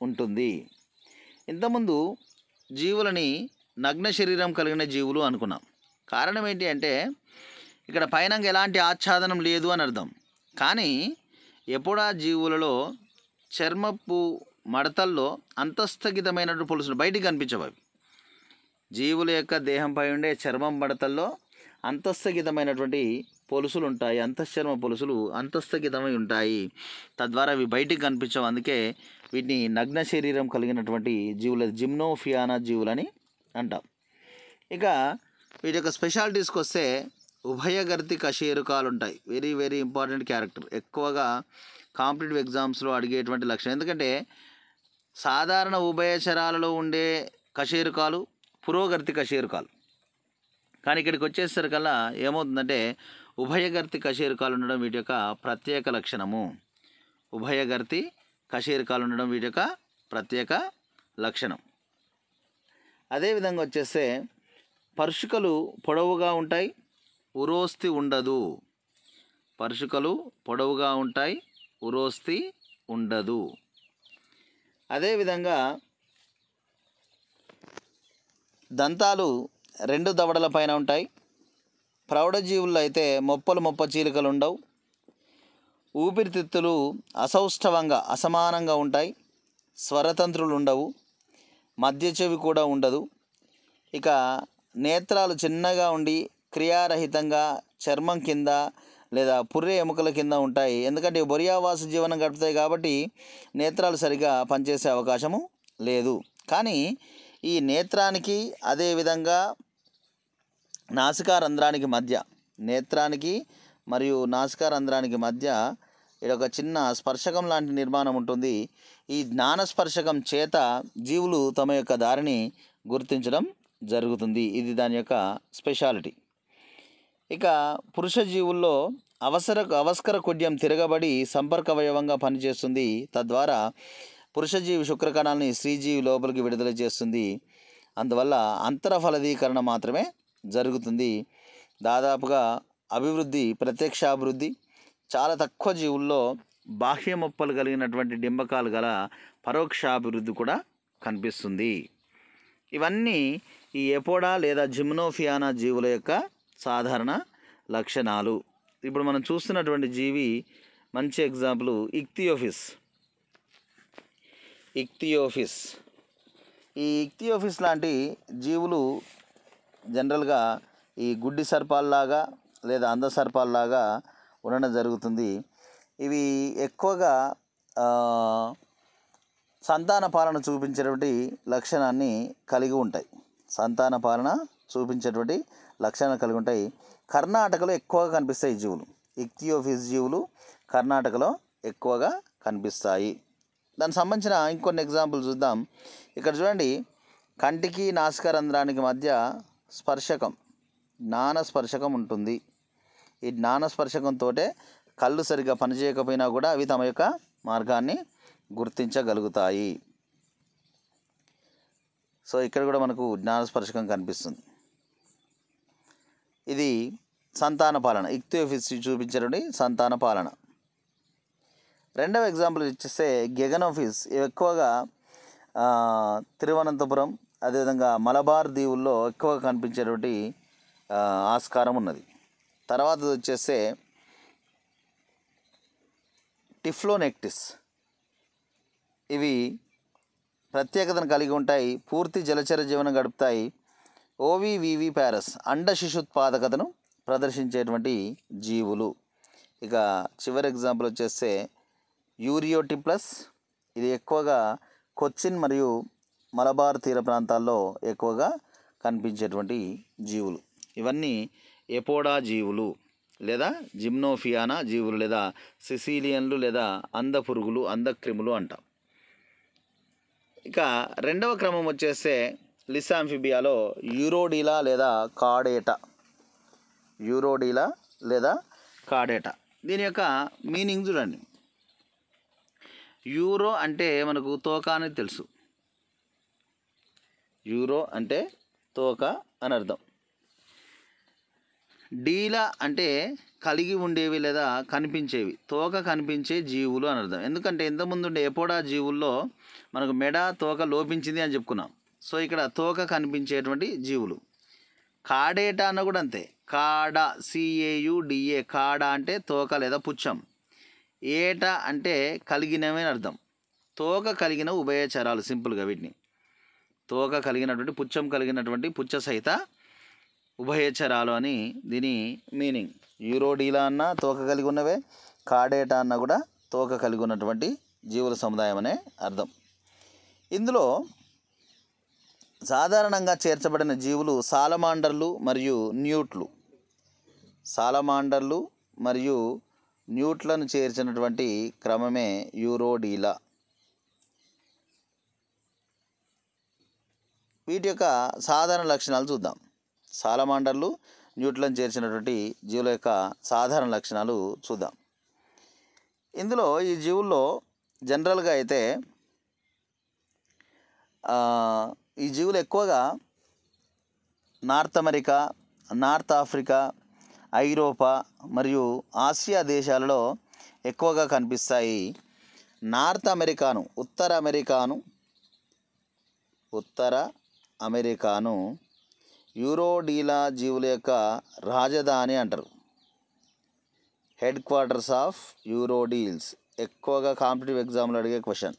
ఉంటుంది ఇంతకుముందు జీవులని నగ్న శరీరం కలిగిన జీవులు అనుకున్నాం కారణం ఏంటి అంటే ఇక్కడ పైన ఎలాంటి ఆచ్ఛాదనం లేదు అని అర్థం కానీ ఎప్పుడా జీవులలో చర్మపు మడతల్లో అంతస్థగితమైన పొలుసులు బయటికి కనిపించవు జీవుల యొక్క దేహంపై ఉండే చర్మం మడతల్లో అంతస్థగితమైనటువంటి పొలుసులు ఉంటాయి అంతఃశర్మ పొలుసులు అంతస్థగితమై ఉంటాయి తద్వారా అవి బయటికి కనిపించవు అందుకే వీటిని నగ్న శరీరం కలిగినటువంటి జీవులు జిమ్నోఫియానా జీవులని అంటాం ఇక వీటి యొక్క స్పెషాలిటీస్కి వస్తే ఉభయగర్తి కషేరుకాలు ఉంటాయి వెరీ వెరీ ఇంపార్టెంట్ క్యారెక్టర్ ఎక్కువగా కాంపిటేటివ్ ఎగ్జామ్స్లో అడిగేటువంటి లక్షణం ఎందుకంటే సాధారణ ఉభయచరాలలో ఉండే కషేరుకాలు పురోగర్తి కషేరుకాలు కానీ ఇక్కడికి వచ్చేసరికల్లా ఏమవుతుందంటే ఉభయగర్తి కశేరుకాలు ఉండడం వీటి యొక్క ప్రత్యేక లక్షణము ఉభయగర్తి కషేరుకాలు ఉండడం వీటి యొక్క ప్రత్యేక లక్షణం అదేవిధంగా వచ్చేస్తే పరుషుకలు పొడవుగా ఉంటాయి ఉరోస్తి ఉండదు పరుషుకలు పొడవుగా ఉంటాయి ఉరోస్తి ఉండదు అదేవిధంగా దంతాలు రెండు దవడల పైన ఉంటాయి ప్రౌఢజీవుల్లో అయితే మొప్పలు మొప్ప చీలికలు ఉండవు ఊపిరితిత్తులు అసౌష్ఠవంగా అసమానంగా ఉంటాయి స్వరతంత్రులు ఉండవు మధ్య చెవి కూడా ఉండదు ఇక నేత్రాలు చిన్నగా ఉండి క్రియారహితంగా చర్మం కింద లేదా పుర్రె ఎముకల కింద ఉంటాయి ఎందుకంటే బొరియావాస జీవనం గడుపుతాయి కాబట్టి నేత్రాలు సరిగా పనిచేసే అవకాశము లేదు కానీ ఈ నేత్రానికి అదేవిధంగా నాసికా రంధ్రానికి మధ్య నేత్రానికి మరియు నాసికా రంధ్రానికి మధ్య ఇక్కడ ఒక చిన్న స్పర్శకం లాంటి నిర్మాణం ఉంటుంది ఈ జ్ఞాన స్పర్శకం చేత జీవులు తమ యొక్క దారిని గుర్తించడం జరుగుతుంది ఇది దాని యొక్క స్పెషాలిటీ ఇక పురుష జీవుల్లో అవసర అవస్కర కుడ్యం తిరగబడి సంపర్క అవయవంగా పనిచేస్తుంది తద్వారా పురుషజీవి శుక్రకణాలని స్త్రీజీవి లోపలికి విడుదల చేస్తుంది అందువల్ల అంతర ఫలదీకరణ మాత్రమే జరుగుతుంది దాదాపుగా అభివృద్ధి ప్రత్యక్షాభివృద్ధి చాలా తక్కువ జీవుల్లో బాహ్య మొప్పలు కలిగినటువంటి డింబకాలు గల పరోక్ష అభివృద్ధి కూడా కనిపిస్తుంది ఇవన్నీ ఈ ఎపోడా లేదా జిమ్నోఫియానా జీవుల యొక్క సాధారణ లక్షణాలు ఇప్పుడు మనం చూస్తున్నటువంటి జీవి మంచి ఎగ్జాంపుల్ ఇక్తియోఫిస్ ఇక్తియోఫిస్ ఈ ఇక్తియోఫిస్ లాంటి జీవులు జనరల్గా ఈ గుడ్డి సర్పాల్లాగా లేదా అంధ సర్పాల్లాగా ఉండడం జరుగుతుంది ఇవి ఎక్కువగా సంతాన పాలన చూపించేటువంటి లక్షణాన్ని కలిగి ఉంటాయి సంతాన పాలన చూపించేటువంటి లక్షణాలు కలిగి ఉంటాయి కర్ణాటకలో ఎక్కువగా కనిపిస్తాయి జీవులు ఇక్తియోఫిస్ జీవులు కర్ణాటకలో ఎక్కువగా కనిపిస్తాయి దానికి సంబంధించిన ఇంకొన్ని ఎగ్జాంపుల్ చూద్దాం ఇక్కడ చూడండి కంటికి నాసికా రంధ్రానికి మధ్య స్పర్శకం జ్ఞానస్పర్శకం స్పర్శకం ఉంటుంది ఈ జ్ఞాన స్పర్శకంతో కళ్ళు సరిగ్గా పనిచేయకపోయినా కూడా అవి తమ యొక్క మార్గాన్ని గుర్తించగలుగుతాయి సో ఇక్కడ కూడా మనకు జ్ఞాన స్పర్శకం కనిపిస్తుంది ఇది సంతాన పాలన ఆఫీస్ చూపించడం సంతాన పాలన రెండవ ఎగ్జాంపుల్ ఇచ్చేస్తే గెగన్ ఆఫీస్ ఎక్కువగా తిరువనంతపురం అదేవిధంగా మలబార్ దీవుల్లో ఎక్కువగా కనిపించేటువంటి ఆస్కారం ఉన్నది తర్వాత వచ్చేస్తే టిఫ్లోనెక్టిస్ ఇవి ప్రత్యేకతను కలిగి ఉంటాయి పూర్తి జలచర జీవనం గడుపుతాయి ఓవివివి ప్యారస్ అండ శిశుత్పాదకతను ప్రదర్శించేటువంటి జీవులు ఇక చివరి ఎగ్జాంపుల్ వచ్చేస్తే యూరియోటిప్లస్ ఇది ఎక్కువగా కొచ్చిన్ మరియు మలబార్ తీర ప్రాంతాల్లో ఎక్కువగా కనిపించేటువంటి జీవులు ఇవన్నీ ఎపోడా జీవులు లేదా జిమ్నోఫియానా జీవులు లేదా సిసిలియన్లు లేదా అంద పురుగులు అందక్రిములు అంటాం ఇక రెండవ క్రమం వచ్చేస్తే లిసాంఫిబియాలో యూరోడీలా లేదా కాడేట యూరోడీలా లేదా కాడేట దీని యొక్క మీనింగ్ చూడండి యూరో అంటే మనకు తోకా అనేది తెలుసు యూరో అంటే తోక అని అర్థం డీలా అంటే కలిగి ఉండేవి లేదా కనిపించేవి తోక కనిపించే జీవులు అని అర్థం ఎందుకంటే ఇంతకుముందు ఉండే ఎపోడా జీవుల్లో మనకు మెడ తోక లోపించింది అని చెప్పుకున్నాం సో ఇక్కడ తోక కనిపించేటువంటి జీవులు కాడేట అన్న కూడా అంతే కాడ సిఏయుడిఏ కాడ అంటే తోక లేదా పుచ్చం ఏట అంటే కలిగినవే అర్థం తోక కలిగిన ఉభయచరాలు సింపుల్గా వీటిని తోక కలిగినటువంటి పుచ్చం కలిగినటువంటి పుచ్చ సహిత ఉభయచరాలు అని దీని మీనింగ్ యూరోడీలా అన్న తోక కలిగి ఉన్నవే కాడేటా అన్న కూడా తోక కలిగి ఉన్నటువంటి జీవుల సముదాయం అనే అర్థం ఇందులో సాధారణంగా చేర్చబడిన జీవులు సాలమాండర్లు మరియు న్యూట్లు సాలమాండర్లు మరియు న్యూట్లను చేర్చినటువంటి క్రమమే యూరోడీలా వీటి యొక్క సాధారణ లక్షణాలు చూద్దాం సాలమాండర్లు న్యూట్లను చేర్చినటువంటి జీవుల యొక్క సాధారణ లక్షణాలు చూద్దాం ఇందులో ఈ జీవుల్లో జనరల్గా అయితే ఈ జీవులు ఎక్కువగా నార్త్ అమెరికా నార్త్ ఆఫ్రికా ఐరోపా మరియు ఆసియా దేశాలలో ఎక్కువగా కనిపిస్తాయి నార్త్ అమెరికాను ఉత్తర అమెరికాను ఉత్తర అమెరికాను యూరోడీలా జీవుల యొక్క రాజధాని అంటారు హెడ్ క్వార్టర్స్ ఆఫ్ యూరోడీల్స్ ఎక్కువగా కాంపిటేటివ్ ఎగ్జామ్లు అడిగే question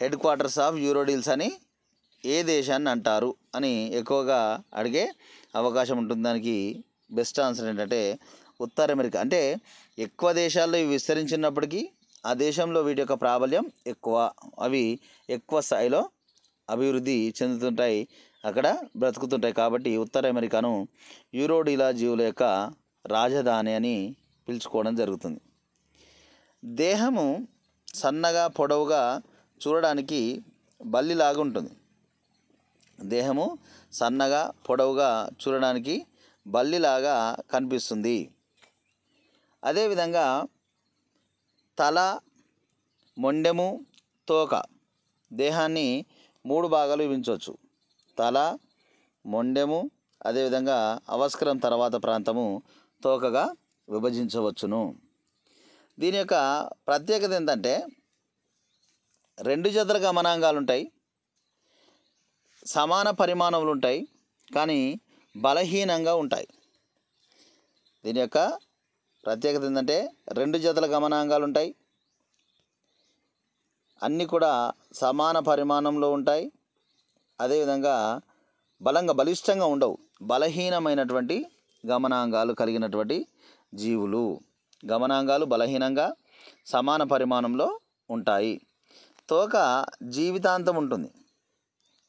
headquarters of urodeles అని ఏ దేశాన్ని అంటారు అని ఎక్కువగా అడిగే అవకాశం ఉంటుంది దానికి బెస్ట్ ఆన్సర్ ఏంటంటే ఉత్తర అమెరికా అంటే ఎక్కువ దేశాల్లో ఇవి విస్తరించినప్పటికీ ఆ దేశంలో వీటి యొక్క ప్రాబల్యం ఎక్కువ అవి ఎక్కువ స్థాయిలో అభివృద్ధి చెందుతుంటాయి అక్కడ బ్రతుకుతుంటాయి కాబట్టి ఉత్తర అమెరికాను యూరోడిలా జీవుల యొక్క రాజధాని అని పిలుచుకోవడం జరుగుతుంది దేహము సన్నగా పొడవుగా చూడడానికి బల్లిలాగా ఉంటుంది దేహము సన్నగా పొడవుగా చూడడానికి బల్లిలాగా కనిపిస్తుంది అదేవిధంగా తల మొండెము తోక దేహాన్ని మూడు భాగాలు విభించవచ్చు తల మొండెము అదేవిధంగా అవస్కరం తర్వాత ప్రాంతము తోకగా విభజించవచ్చును దీని యొక్క ప్రత్యేకత ఏంటంటే రెండు జతల గమనాంగాలు ఉంటాయి సమాన పరిమాణములు ఉంటాయి కానీ బలహీనంగా ఉంటాయి దీని యొక్క ప్రత్యేకత ఏంటంటే రెండు జతల గమనాంగాలు ఉంటాయి అన్నీ కూడా సమాన పరిమాణంలో ఉంటాయి అదేవిధంగా బలంగా బలిష్టంగా ఉండవు బలహీనమైనటువంటి గమనాంగాలు కలిగినటువంటి జీవులు గమనాంగాలు బలహీనంగా సమాన పరిమాణంలో ఉంటాయి తోక జీవితాంతం ఉంటుంది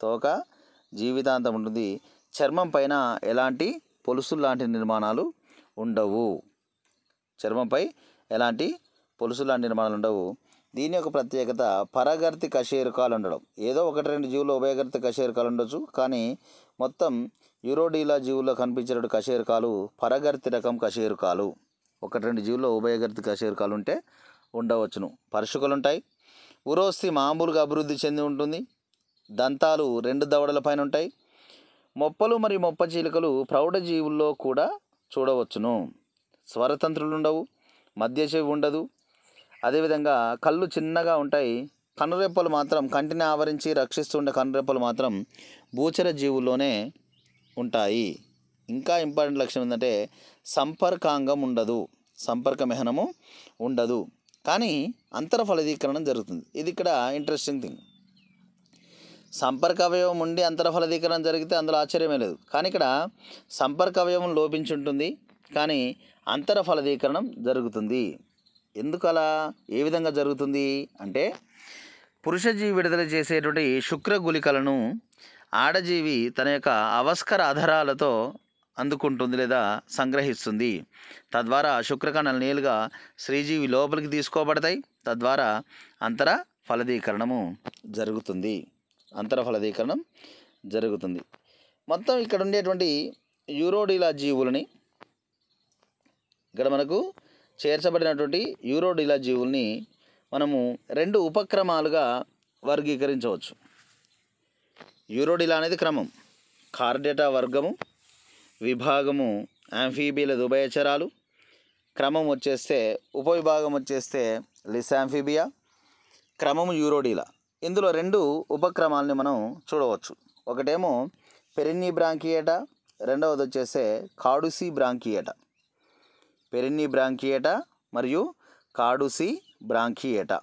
తోక జీవితాంతం ఉంటుంది చర్మం పైన ఎలాంటి పొలుసులు లాంటి నిర్మాణాలు ఉండవు చర్మంపై ఎలాంటి పొలుసు లాంటి నిర్మాణాలు ఉండవు దీని యొక్క ప్రత్యేకత పరగర్తి కషేరుకాలు ఉండడం ఏదో ఒకటి రెండు జీవులు ఉభయగర్తి కషేరుకాలు ఉండొచ్చు కానీ మొత్తం యూరోడీలా జీవుల్లో కనిపించినట్టు కషేరుకాలు పరగర్తి రకం కషేరుకాలు ఒకటి రెండు జీవుల్లో ఉభయగర్తి కషేరుకాలు ఉంటే ఉండవచ్చును పరుషుకలు ఉంటాయి ఉరోస్తి మామూలుగా అభివృద్ధి చెంది ఉంటుంది దంతాలు రెండు దవడల పైన ఉంటాయి మొప్పలు మరియు మొప్ప చీలికలు జీవుల్లో కూడా చూడవచ్చును స్వరతంత్రులు ఉండవు మధ్య ఉండదు అదేవిధంగా కళ్ళు చిన్నగా ఉంటాయి కనురెప్పలు మాత్రం కంటిని ఆవరించి రక్షిస్తుండే కనురెప్పలు మాత్రం భూచర జీవుల్లోనే ఉంటాయి ఇంకా ఇంపార్టెంట్ లక్షణం ఏంటంటే సంపర్కాంగం ఉండదు సంపర్క మెహనము ఉండదు కానీ అంతర ఫలదీకరణం జరుగుతుంది ఇది ఇక్కడ ఇంట్రెస్టింగ్ థింగ్ సంపర్క అవయవం ఉండి అంతర ఫలదీకరణం జరిగితే అందులో ఆశ్చర్యమే లేదు కానీ ఇక్కడ సంపర్క అవయవం ఉంటుంది కానీ అంతర ఫలదీకరణం జరుగుతుంది ఎందుకు అలా ఏ విధంగా జరుగుతుంది అంటే పురుషజీవి విడుదల చేసేటువంటి శుక్ర గులికలను ఆడజీవి తన యొక్క అవస్కర ఆధారాలతో అందుకుంటుంది లేదా సంగ్రహిస్తుంది తద్వారా శుక్రకణాలు నేలుగా శ్రీజీవి లోపలికి తీసుకోబడతాయి తద్వారా అంతర ఫలదీకరణము జరుగుతుంది అంతర ఫలదీకరణం జరుగుతుంది మొత్తం ఇక్కడ ఉండేటువంటి యూరోడిలా జీవులని ఇక్కడ మనకు చేర్చబడినటువంటి యూరోడిలా జీవుల్ని మనము రెండు ఉపక్రమాలుగా వర్గీకరించవచ్చు యూరోడిలా అనేది క్రమం కార్డేటా వర్గము విభాగము యాంఫీబియల దుభయచరాలు క్రమం వచ్చేస్తే ఉపవిభాగం వచ్చేస్తే లిసాంఫీబియా క్రమము యూరోడిలా ఇందులో రెండు ఉపక్రమాలని మనం చూడవచ్చు ఒకటేమో పెరిన్ని బ్రాంకియేటా రెండవది వచ్చేస్తే కాడుసీ బ్రాంకియేటా పెరిన్ని బ్రాంకియేట మరియు కాడుసి బ్రాంకియేట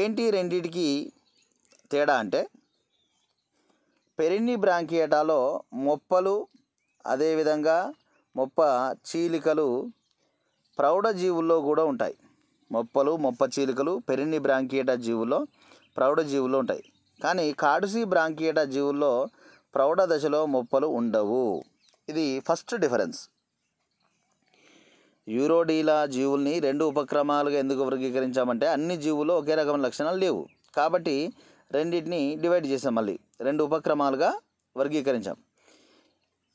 ఏంటి రెండిటికి తేడా అంటే పెరిన్ని బ్రాంకియేటాలో మొప్పలు అదేవిధంగా మొప్ప చీలికలు ప్రౌఢ జీవుల్లో కూడా ఉంటాయి మొప్పలు మొప్ప చీలికలు పెరిన్ని బ్రాంకియేటా జీవుల్లో ప్రౌఢ జీవులు ఉంటాయి కానీ కాడుసి బ్రాంకియేటా జీవుల్లో ప్రౌఢ దశలో మొప్పలు ఉండవు ఇది ఫస్ట్ డిఫరెన్స్ యూరోడీలా జీవుల్ని రెండు ఉపక్రమాలుగా ఎందుకు వర్గీకరించామంటే అన్ని జీవులు ఒకే రకమైన లక్షణాలు లేవు కాబట్టి రెండింటిని డివైడ్ చేసాం మళ్ళీ రెండు ఉపక్రమాలుగా వర్గీకరించాం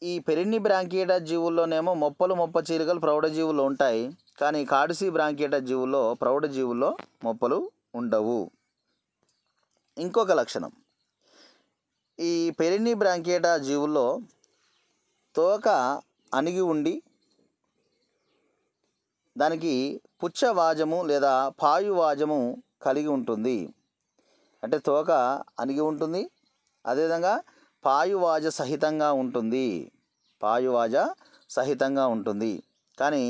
ఈ పెరిన్ని బ్రాంకియటా జీవుల్లోనేమో మొప్పలు మొప్ప చీలికలు జీవులు ఉంటాయి కానీ కాడుసి బ్రాంకేట జీవుల్లో జీవుల్లో మొప్పలు ఉండవు ఇంకొక లక్షణం ఈ పెరిన్ని బ్రాంకియటా జీవుల్లో తోక అణిగి ఉండి దానికి పుచ్చవాజము లేదా పాయువాజము కలిగి ఉంటుంది అంటే తోక అణిగి ఉంటుంది అదేవిధంగా పాయువాజ సహితంగా ఉంటుంది పాయువాజ సహితంగా ఉంటుంది కానీ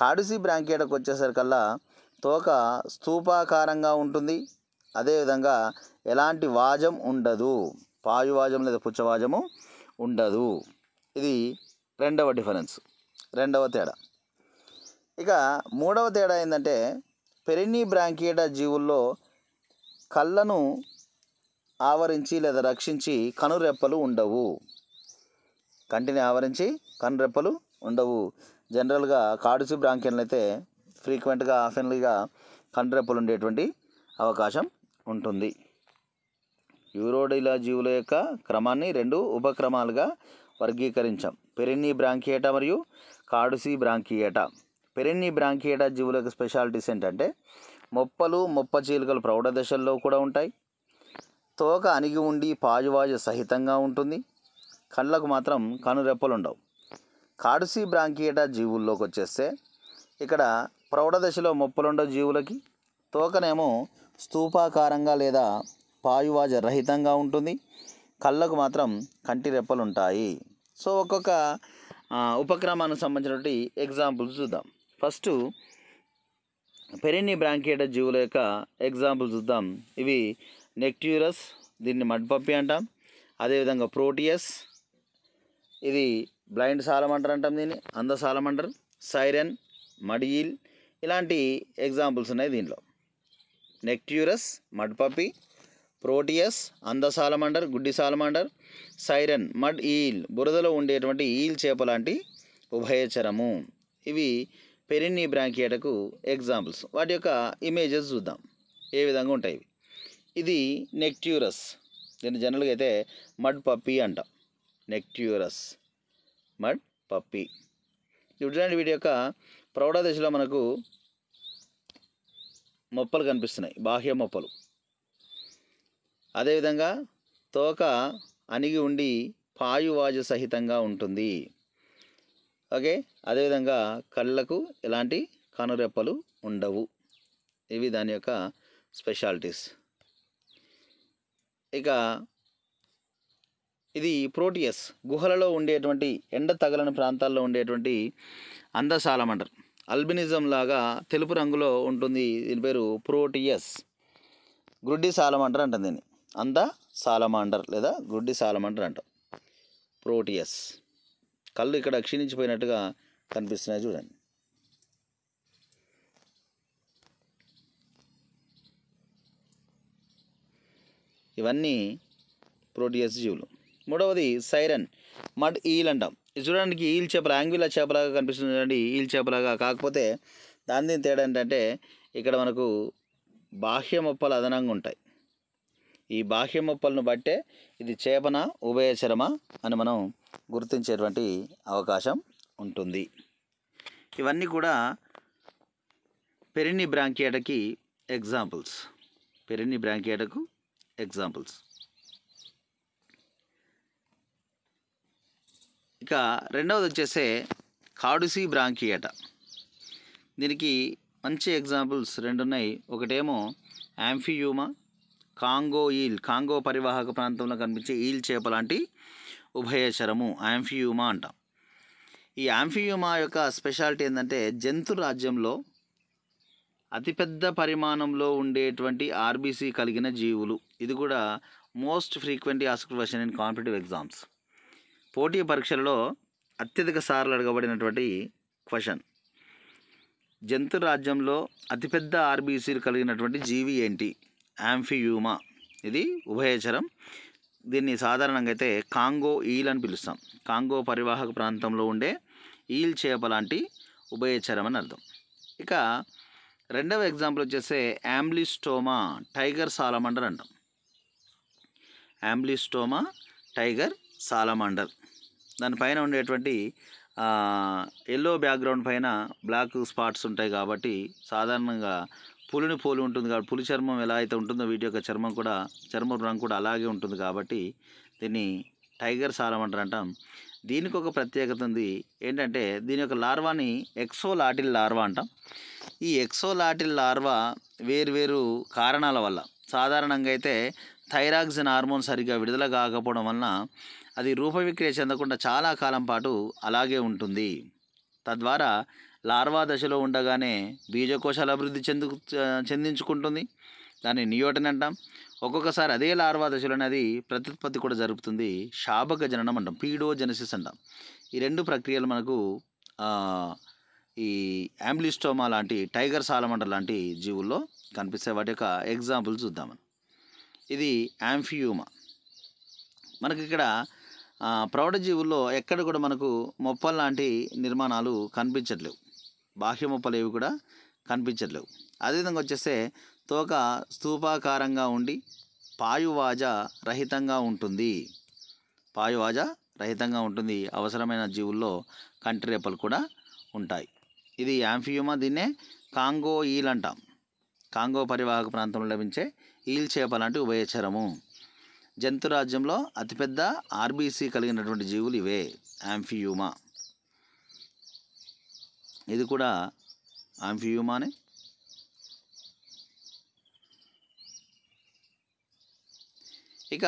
కాడుసి బ్రాంకేటకు వచ్చేసరికల్లా తోక స్థూపాకారంగా ఉంటుంది అదేవిధంగా ఎలాంటి వాజం ఉండదు పాయువాజం లేదా పుచ్చవాజము ఉండదు ఇది రెండవ డిఫరెన్స్ రెండవ తేడా ఇక మూడవ తేడా ఏంటంటే పెరిని బ్రాంకియటా జీవుల్లో కళ్ళను ఆవరించి లేదా రక్షించి కనురెప్పలు ఉండవు కంటిని ఆవరించి కనురెప్పలు ఉండవు జనరల్గా కాడుసి బ్రాంకియన్లు అయితే ఫ్రీక్వెంట్గా ఆఫెన్లీగా కనురెప్పలు ఉండేటువంటి అవకాశం ఉంటుంది యూరోడిలా జీవుల యొక్క క్రమాన్ని రెండు ఉపక్రమాలుగా వర్గీకరించాం పెరినీ బ్రాంకియేటా మరియు కాడుసి బ్రాంకియేటా పెరెన్ని బ్రాంకియేటా జీవులకు స్పెషాలిటీస్ ఏంటంటే మొప్పలు మొప్ప చీలికలు ప్రౌఢ దశల్లో కూడా ఉంటాయి తోక అణిగి ఉండి పాజువాజు సహితంగా ఉంటుంది కళ్ళకు మాత్రం కనురెప్పలు ఉండవు కాడుసీ బ్రాంకియేటా జీవుల్లోకి వచ్చేస్తే ఇక్కడ ప్రౌఢ దశలో మొప్పలుండవు జీవులకి తోకనేమో స్థూపాకారంగా లేదా పాయువాజ రహితంగా ఉంటుంది కళ్ళకు మాత్రం కంటి రెప్పలు ఉంటాయి సో ఒక్కొక్క ఉపక్రమానికి సంబంధించినటువంటి ఎగ్జాంపుల్స్ చూద్దాం ఫస్ట్ పెరిని బ్రాంకేట జీవుల యొక్క ఎగ్జాంపుల్ చూద్దాం ఇవి నెక్ట్యూరస్ దీన్ని మడ్పప్పి అంటాం అదేవిధంగా ప్రోటియస్ ఇది బ్లైండ్ సాలమంటర్ అంటాం దీన్ని అంధ అంటారు సైరన్ మడియిల్ ఇలాంటి ఎగ్జాంపుల్స్ ఉన్నాయి దీనిలో నెక్ట్యూరస్ మడ్పప్పి ప్రోటియస్ అంధ అంటారు గుడ్డి సాలమండర్ సైరన్ మడ్ ఈల్ బురదలో ఉండేటువంటి ఈల్ చేప లాంటి ఉభయచరము ఇవి పెరిన్ని బ్రాంకియాటకు ఎగ్జాంపుల్స్ వాటి యొక్క ఇమేజెస్ చూద్దాం ఏ విధంగా ఉంటాయి ఇది నెక్ట్యూరస్ దీన్ని జనరల్గా అయితే మడ్ పప్పీ అంటాం నెక్ట్యూరస్ మడ్ పప్పీ చూడండి వీటి యొక్క ప్రౌఢ దశలో మనకు మొప్పలు కనిపిస్తున్నాయి బాహ్య మొప్పలు అదేవిధంగా తోక అణిగి ఉండి పాయువాజు సహితంగా ఉంటుంది ఓకే అదేవిధంగా కళ్ళకు ఎలాంటి కనురెప్పలు ఉండవు ఇవి దాని యొక్క స్పెషాలిటీస్ ఇక ఇది ప్రోటియస్ గుహలలో ఉండేటువంటి ఎండ తగలని ప్రాంతాల్లో ఉండేటువంటి అందశాలం అల్బినిజం లాగా తెలుపు రంగులో ఉంటుంది దీని పేరు ప్రోటియస్ గుడ్డి సాలమంటర్ అంటుంది దీన్ని అంద సాలమాండర్ లేదా గుడ్డి సాలమంటర్ అంటాం ప్రోటియస్ కళ్ళు ఇక్కడ క్షీణించిపోయినట్టుగా కనిపిస్తున్నాయి చూడండి ఇవన్నీ ప్రోటియస్ జీవులు మూడవది సైరన్ మడ్ ఈల్ అంటాం ఇది చూడడానికి ఈల్ చేపల యాంగిల చేపలాగా కనిపిస్తుంది చూడండి ఈల్ చేపలాగా కాకపోతే దాని తేడా ఏంటంటే ఇక్కడ మనకు బాహ్య మొప్పలు అదనంగా ఉంటాయి ఈ బాహ్య మొప్పలను బట్టే ఇది చేపన ఉభయచరమ అని మనం గుర్తించేటువంటి అవకాశం ఉంటుంది ఇవన్నీ కూడా పెరిని బ్రాంకియాటకి ఎగ్జాంపుల్స్ పెరిని బ్రాంకియాటకు ఎగ్జాంపుల్స్ ఇక రెండవది వచ్చేసే కాడుసి బ్రాంకియాట దీనికి మంచి ఎగ్జాంపుల్స్ రెండు ఉన్నాయి ఒకటేమో యాంఫియూమా కాంగో ఈల్ కాంగో పరివాహక ప్రాంతంలో కనిపించే ఈల్ చేప లాంటి ఉభయచరము యాంఫియూమా అంటాం ఈ యాంఫియూమా యొక్క స్పెషాలిటీ ఏంటంటే జంతు రాజ్యంలో అతిపెద్ద పరిమాణంలో ఉండేటువంటి ఆర్బీసీ కలిగిన జీవులు ఇది కూడా most frequent ask question in competitive exams పోటీ పరీక్షలలో అత్యధిక సార్లు అడగబడినటువంటి క్వశ్చన్ జంతు రాజ్యంలో అతిపెద్ద ఆర్బీసీలు కలిగినటువంటి జీవి ఏంటి యాంఫియూమా ఇది ఉభయచరం దీన్ని సాధారణంగా అయితే కాంగో ఈల్ అని పిలుస్తాం కాంగో పరివాహక ప్రాంతంలో ఉండే ఈల్ చేప లాంటి ఉభయచరం అని అర్థం ఇక రెండవ ఎగ్జాంపుల్ వచ్చేసి యాంబ్లిస్టోమా టైగర్ సాలమండర్ అంటాం యాంబ్లిస్టోమా టైగర్ సాలమండర్ దానిపైన ఉండేటువంటి ఎల్లో బ్యాక్గ్రౌండ్ పైన బ్లాక్ స్పాట్స్ ఉంటాయి కాబట్టి సాధారణంగా పులిని పోలి ఉంటుంది కాబట్టి పులి చర్మం ఎలా అయితే ఉంటుందో వీటి యొక్క చర్మం కూడా చర్మం రంగు కూడా అలాగే ఉంటుంది కాబట్టి దీన్ని టైగర్ సారం అంటారు అంటాం దీనికి ఒక ప్రత్యేకత ఉంది ఏంటంటే దీని యొక్క లార్వాని ఎక్సో లాటిల్ లార్వా అంటాం ఈ ఎక్సో లాటిల్ లార్వా వేరు కారణాల వల్ల సాధారణంగా అయితే థైరాక్సిన్ హార్మోన్ సరిగ్గా విడుదల కాకపోవడం వలన అది రూపవిక్రియ చెందకుండా చాలా కాలం పాటు అలాగే ఉంటుంది తద్వారా లార్వా దశలో ఉండగానే బీజకోశాలు అభివృద్ధి చెందు చెందించుకుంటుంది దాన్ని నియోటన్ అంటాం ఒక్కొక్కసారి అదే లార్వా దశలోనే అది ప్రత్యుత్పత్తి కూడా జరుగుతుంది శాబక జననం అంటాం జెనసిస్ అంటాం ఈ రెండు ప్రక్రియలు మనకు ఈ యాంబ్లిస్టోమా లాంటి టైగర్ సాలమండ లాంటి జీవుల్లో కనిపిస్తాయి వాటి యొక్క ఎగ్జాంపుల్ చూద్దామని ఇది యాంఫియూమా మనకి ఇక్కడ ప్రౌఢజీవుల్లో ఎక్కడ కూడా మనకు మొప్పల్ లాంటి నిర్మాణాలు కనిపించట్లేవు బాహ్య బాహ్యముప్పలేవి కూడా కనిపించట్లేవు అదేవిధంగా వచ్చేస్తే తోక స్థూపాకారంగా ఉండి పాయువాజ రహితంగా ఉంటుంది పాయువాజ రహితంగా ఉంటుంది అవసరమైన జీవుల్లో కంటిరేపలు కూడా ఉంటాయి ఇది యాంఫియుమా దీన్నే కాంగో ఈల్ అంటాం కాంగో పరివాహక ప్రాంతంలో లభించే ఈల్ చేప లాంటి ఉభయచరము జంతురాజ్యంలో అతిపెద్ద ఆర్బీసీ కలిగినటువంటి జీవులు ఇవే యాంఫియుమా ఇది కూడా ఆంఫియూమానే ఇక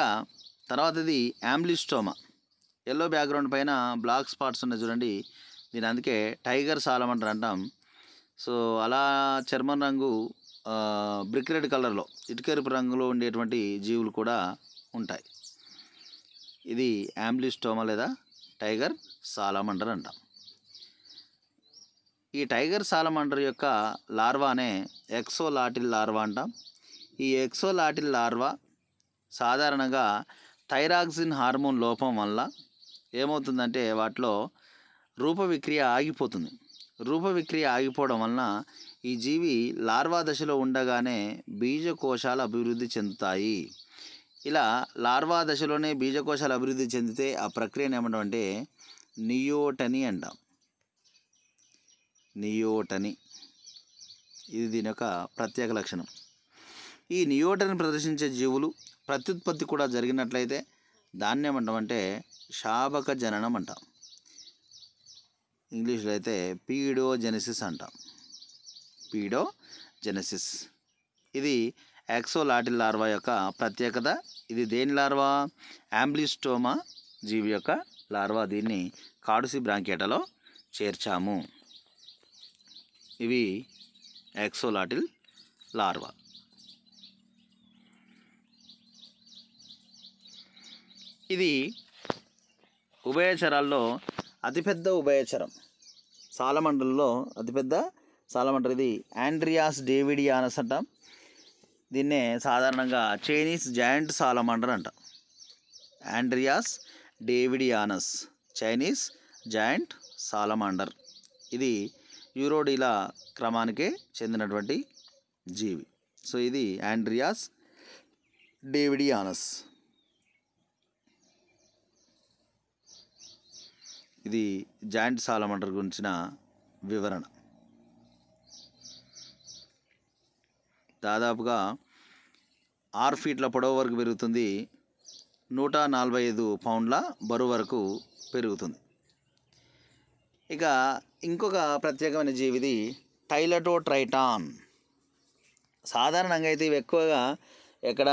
తర్వాతది యాంబ్లిస్టోమా ఎల్లో బ్యాక్గ్రౌండ్ పైన బ్లాక్ స్పాట్స్ ఉన్నాయి చూడండి దీని అందుకే టైగర్ సాలమంటారు అంటాం సో అలా చర్మం రంగు బ్రిక్ రెడ్ కలర్లో ఇటుకెరుపు రంగులో ఉండేటువంటి జీవులు కూడా ఉంటాయి ఇది యాంబ్లిస్టోమా లేదా టైగర్ అంటారు అంటాం ఈ టైగర్ సాలమండర్ యొక్క లార్వానే ఎక్సో లాటిల్ లార్వా అంటాం ఈ ఎక్సో లాటిల్ లార్వా సాధారణంగా థైరాక్సిన్ హార్మోన్ లోపం వల్ల ఏమవుతుందంటే వాటిలో రూపవిక్రియ ఆగిపోతుంది రూపవిక్రియ ఆగిపోవడం వలన ఈ జీవి లార్వా దశలో ఉండగానే బీజకోశాలు అభివృద్ధి చెందుతాయి ఇలా లార్వా దశలోనే బీజకోశాలు అభివృద్ధి చెందితే ఆ ప్రక్రియను ఏమంటామంటే నియోటని నియోటనీ అంటాం నియోటని ఇది దీని యొక్క ప్రత్యేక లక్షణం ఈ నియోటని ప్రదర్శించే జీవులు ప్రత్యుత్పత్తి కూడా జరిగినట్లయితే దాన్ని ఏమంటామంటే శాబక జననం అంటాం ఇంగ్లీష్లో అయితే పీడో జెనసిస్ అంటాం పీడో జెనసిస్ ఇది లాటిల్ లార్వా యొక్క ప్రత్యేకత ఇది దేని లార్వా యాంబ్లిస్టోమా జీవి యొక్క లార్వా దీన్ని కాడుసి బ్రాంకేటలో చేర్చాము ఇవి ఎక్సోలాటిల్ లార్వా ఇది ఉభయచరాల్లో అతిపెద్ద ఉభయచరం సాలమండల్లో అతిపెద్ద సాలమండర్ ఇది ఆండ్రియాస్ డేవిడియానస్ అంట దీన్నే సాధారణంగా చైనీస్ జాయింట్ సాలమండర్ అంట Andrias davidianus Chinese giant salamander ఇది యూరోడీలా క్రమానికే చెందినటువంటి జీవి సో ఇది యాండ్రియాస్ డేవిడియానస్ ఇది జాయింట్ సాలమండర్ గురించిన వివరణ దాదాపుగా ఆరు ఫీట్ల పొడవు వరకు పెరుగుతుంది నూట నలభై ఐదు పౌండ్ల బరువు వరకు పెరుగుతుంది ఇక ఇంకొక ప్రత్యేకమైన జీవిది టైలటోట్రైటాన్ సాధారణంగా అయితే ఇవి ఎక్కువగా ఇక్కడ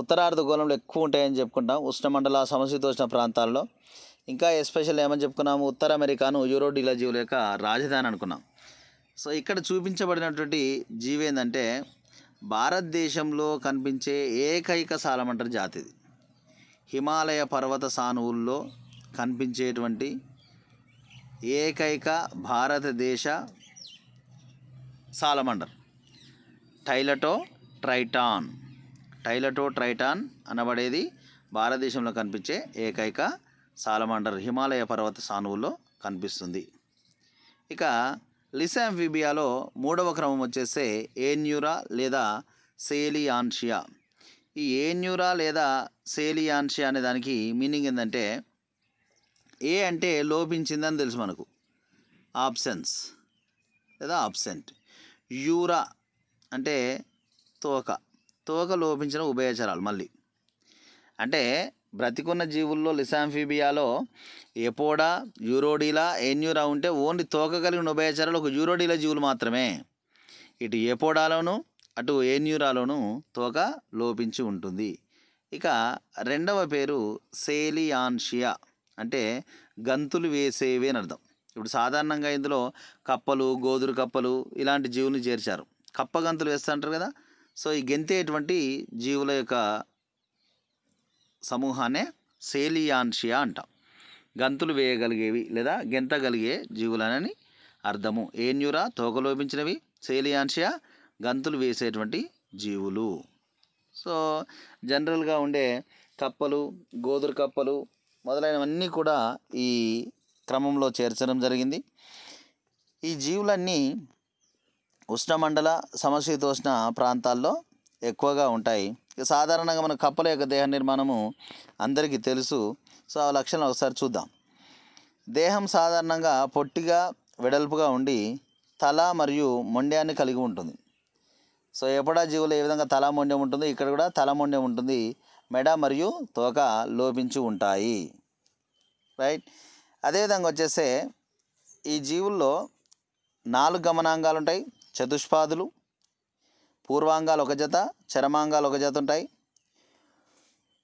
ఉత్తరార్ధగోళంలో ఎక్కువ ఉంటాయని చెప్పుకుంటాం ఉష్ణమండల సమశీతోష్ణ ప్రాంతాల్లో ఇంకా ఎస్పెషల్ ఏమని చెప్పుకున్నాము ఉత్తర అమెరికాను యూరోడిలా జీవుల యొక్క రాజధాని అనుకున్నాం సో ఇక్కడ చూపించబడినటువంటి జీవి ఏంటంటే భారతదేశంలో కనిపించే ఏకైక సాలమంటర్ జాతిది హిమాలయ పర్వత సానువుల్లో కనిపించేటువంటి ఏకైక భారతదేశ salamander Tylototriton Tylototriton అనబడేది భారతదేశంలో కనిపించే ఏకైక సాలమండర్ హిమాలయ పర్వత సానువుల్లో కనిపిస్తుంది ఇక లిసాంఫిబియాలో మూడవ క్రమం వచ్చేసే ఏన్యూరా లేదా సేలియాన్షియా ఈ ఏన్యూరా లేదా సేలియాన్షియా అనే దానికి మీనింగ్ ఏంటంటే ఏ అంటే లోపించిందని తెలుసు మనకు ఆబ్సెన్స్ లేదా ఆబ్సెంట్ యూరా అంటే తోక తోక లోపించిన ఉభయచరాలు మళ్ళీ అంటే బ్రతికున్న జీవుల్లో లిసాంఫీబియాలో ఎపోడా యూరోడీలా ఎన్యూరా ఉంటే ఓన్లీ తోక కలిగిన ఉభయచరాలు ఒక యూరోడీలా జీవులు మాత్రమే ఇటు ఎపోడాలోను అటు ఏన్యూరాలోను తోక లోపించి ఉంటుంది ఇక రెండవ పేరు సేలియాన్షియా అంటే గంతులు వేసేవి అని అర్థం ఇప్పుడు సాధారణంగా ఇందులో కప్పలు గోధురు కప్పలు ఇలాంటి జీవులు చేర్చారు కప్ప గంతులు వేస్తూ అంటారు కదా సో ఈ గెంతేటువంటి జీవుల యొక్క సమూహాన్నే సేలియాన్షియా అంటాం గంతులు వేయగలిగేవి లేదా గెంతగలిగే జీవులనని అర్థము ఏన్యురా తోకలోపించినవి సేలియాన్షియా గంతులు వేసేటువంటి జీవులు సో జనరల్గా ఉండే కప్పలు గోధుర కప్పలు మొదలైనవన్నీ కూడా ఈ క్రమంలో చేర్చడం జరిగింది ఈ జీవులన్నీ ఉష్ణమండల సమశీతోష్ణ ప్రాంతాల్లో ఎక్కువగా ఉంటాయి సాధారణంగా మన కప్పల యొక్క దేహ నిర్మాణము అందరికీ తెలుసు సో ఆ లక్షణాలు ఒకసారి చూద్దాం దేహం సాధారణంగా పొట్టిగా వెడల్పుగా ఉండి తల మరియు మొండ్యాన్ని కలిగి ఉంటుంది సో ఎప్పుడా జీవులు ఏ విధంగా తల మొండ్యం ఉంటుంది ఇక్కడ కూడా తల మొండ్యం ఉంటుంది మెడ మరియు తోక లోపించి ఉంటాయి రైట్ అదేవిధంగా వచ్చేసే ఈ జీవుల్లో నాలుగు గమనాంగాలు ఉంటాయి చతుష్పాదులు పూర్వాంగాలు ఒక జత చరమాంగాలు ఒక జత ఉంటాయి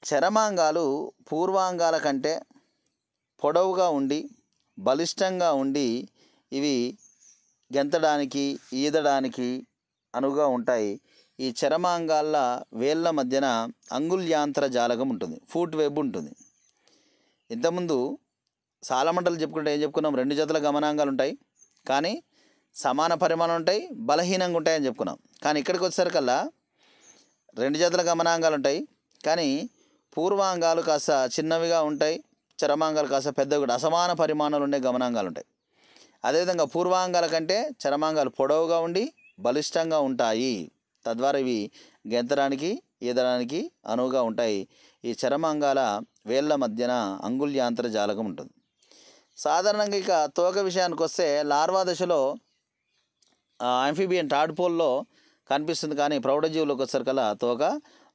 చరమాంగాలు పూర్వాంగాల కంటే పొడవుగా ఉండి బలిష్టంగా ఉండి ఇవి గెంతడానికి ఈదడానికి అనువుగా ఉంటాయి ఈ చరమాంగాల వేళ్ళ మధ్యన అంగుల్యాంత్ర జాలకం ఉంటుంది ఫూట్ వెబ్ ఉంటుంది ఇంతకుముందు సాలమంటలు చెప్పుకుంటే ఏం చెప్పుకున్నాం రెండు జతల గమనాంగాలు ఉంటాయి కానీ సమాన పరిమాణం ఉంటాయి బలహీనంగా ఉంటాయని చెప్పుకున్నాం కానీ ఇక్కడికి వచ్చేసరికల్లా రెండు జతల గమనాంగాలు ఉంటాయి కానీ పూర్వాంగాలు కాస్త చిన్నవిగా ఉంటాయి చరమాంగాలు కాస్త పెద్దవి కూడా అసమాన పరిమాణాలు ఉండే గమనాంగాలు ఉంటాయి అదేవిధంగా పూర్వాంగాల కంటే చరమాంగాలు పొడవుగా ఉండి బలిష్టంగా ఉంటాయి తద్వారా ఇవి గెంతడానికి ఈదడానికి అనువుగా ఉంటాయి ఈ అంగాల వేళ్ల మధ్యన అంగుళ్యాంతర జాలకం ఉంటుంది సాధారణంగా ఇక తోక విషయానికి వస్తే లార్వా దశలో ఆంఫిబియన్ టాడ్పోల్లో కనిపిస్తుంది కానీ ప్రౌఢజీవులకు కల తోక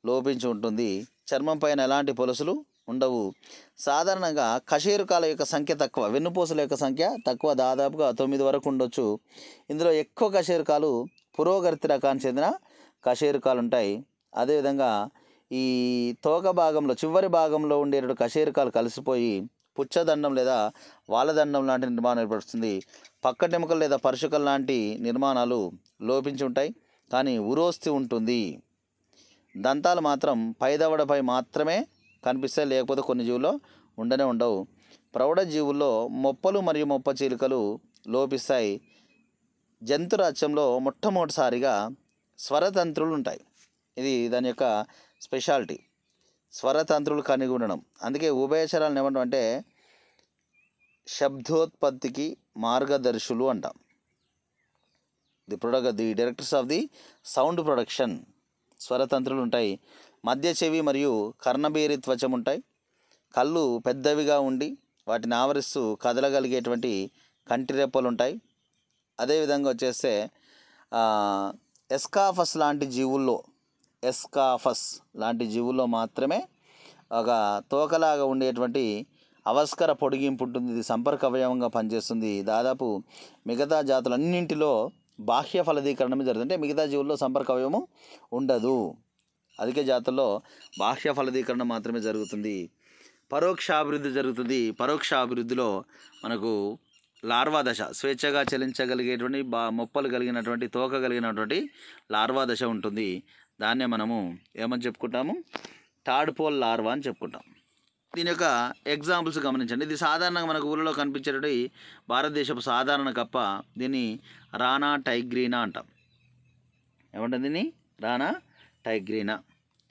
లోపించి ఉంటుంది చర్మం పైన ఎలాంటి పొలుసులు ఉండవు సాధారణంగా కషేరుకాల యొక్క సంఖ్య తక్కువ వెన్నుపూసల యొక్క సంఖ్య తక్కువ దాదాపుగా తొమ్మిది వరకు ఉండొచ్చు ఇందులో ఎక్కువ కషేరుకాలు పురోగతి రకానికి చెందిన కషేరుకాలు ఉంటాయి అదేవిధంగా ఈ తోక భాగంలో చివరి భాగంలో ఉండే రెండు కషేరుకాలు కలిసిపోయి పుచ్చదండం లేదా వాలదండం లాంటి నిర్మాణం ఏర్పడుతుంది పక్కటెముకలు లేదా పరుషుకలు లాంటి నిర్మాణాలు లోపించి ఉంటాయి కానీ ఉరోస్తి ఉంటుంది దంతాలు మాత్రం పైదవడపై మాత్రమే కనిపిస్తాయి లేకపోతే కొన్ని జీవుల్లో ఉండనే ఉండవు ప్రౌఢ జీవుల్లో మొప్పలు మరియు మొప్ప చీలికలు లోపిస్తాయి జంతురాజ్యంలో మొట్టమొదటిసారిగా స్వరతంత్రులు ఉంటాయి ఇది దాని యొక్క స్పెషాలిటీ స్వరతంత్రులు ఉండడం అందుకే ఉభయచరాలు ఏమంటాం అంటే శబ్దోత్పత్తికి మార్గదర్శులు అంటాం the product the directors of the sound production స్వరతంత్రులు ఉంటాయి మధ్య చెవి మరియు కర్ణబేరి త్వచం ఉంటాయి కళ్ళు పెద్దవిగా ఉండి వాటిని ఆవరిస్తూ కదలగలిగేటువంటి కంటిరెప్పలు ఉంటాయి అదేవిధంగా వచ్చేస్తే ఎస్కాఫస్ లాంటి జీవుల్లో ఎస్కాఫస్ లాంటి జీవుల్లో మాత్రమే ఒక తోకలాగా ఉండేటువంటి అవస్కర పొడిగింపు ఉంటుంది ఇది సంపర్క అవయవంగా పనిచేస్తుంది దాదాపు మిగతా జాతులన్నింటిలో బాహ్య ఫలదీకరణమే జరుగుతుంది అంటే మిగతా జీవుల్లో సంపర్క అవయవము ఉండదు అధిక జాతుల్లో బాహ్య ఫలదీకరణ మాత్రమే జరుగుతుంది పరోక్షాభివృద్ధి జరుగుతుంది పరోక్షాభివృద్ధిలో మనకు లార్వా దశ స్వేచ్ఛగా చలించగలిగేటువంటి బా మొప్పలు కలిగినటువంటి తోక కలిగినటువంటి లార్వా దశ ఉంటుంది దాన్నే మనము ఏమని చెప్పుకుంటాము తాడ్పోల్ లార్వా అని చెప్పుకుంటాం దీని యొక్క ఎగ్జాంపుల్స్ గమనించండి ఇది సాధారణంగా మనకు ఊళ్ళో కనిపించేటువంటి భారతదేశపు సాధారణ కప్ప దీన్ని రానా టైగ్రీనా అంటాం ఏమంటుంది దీన్ని రానా టైగ్రీనా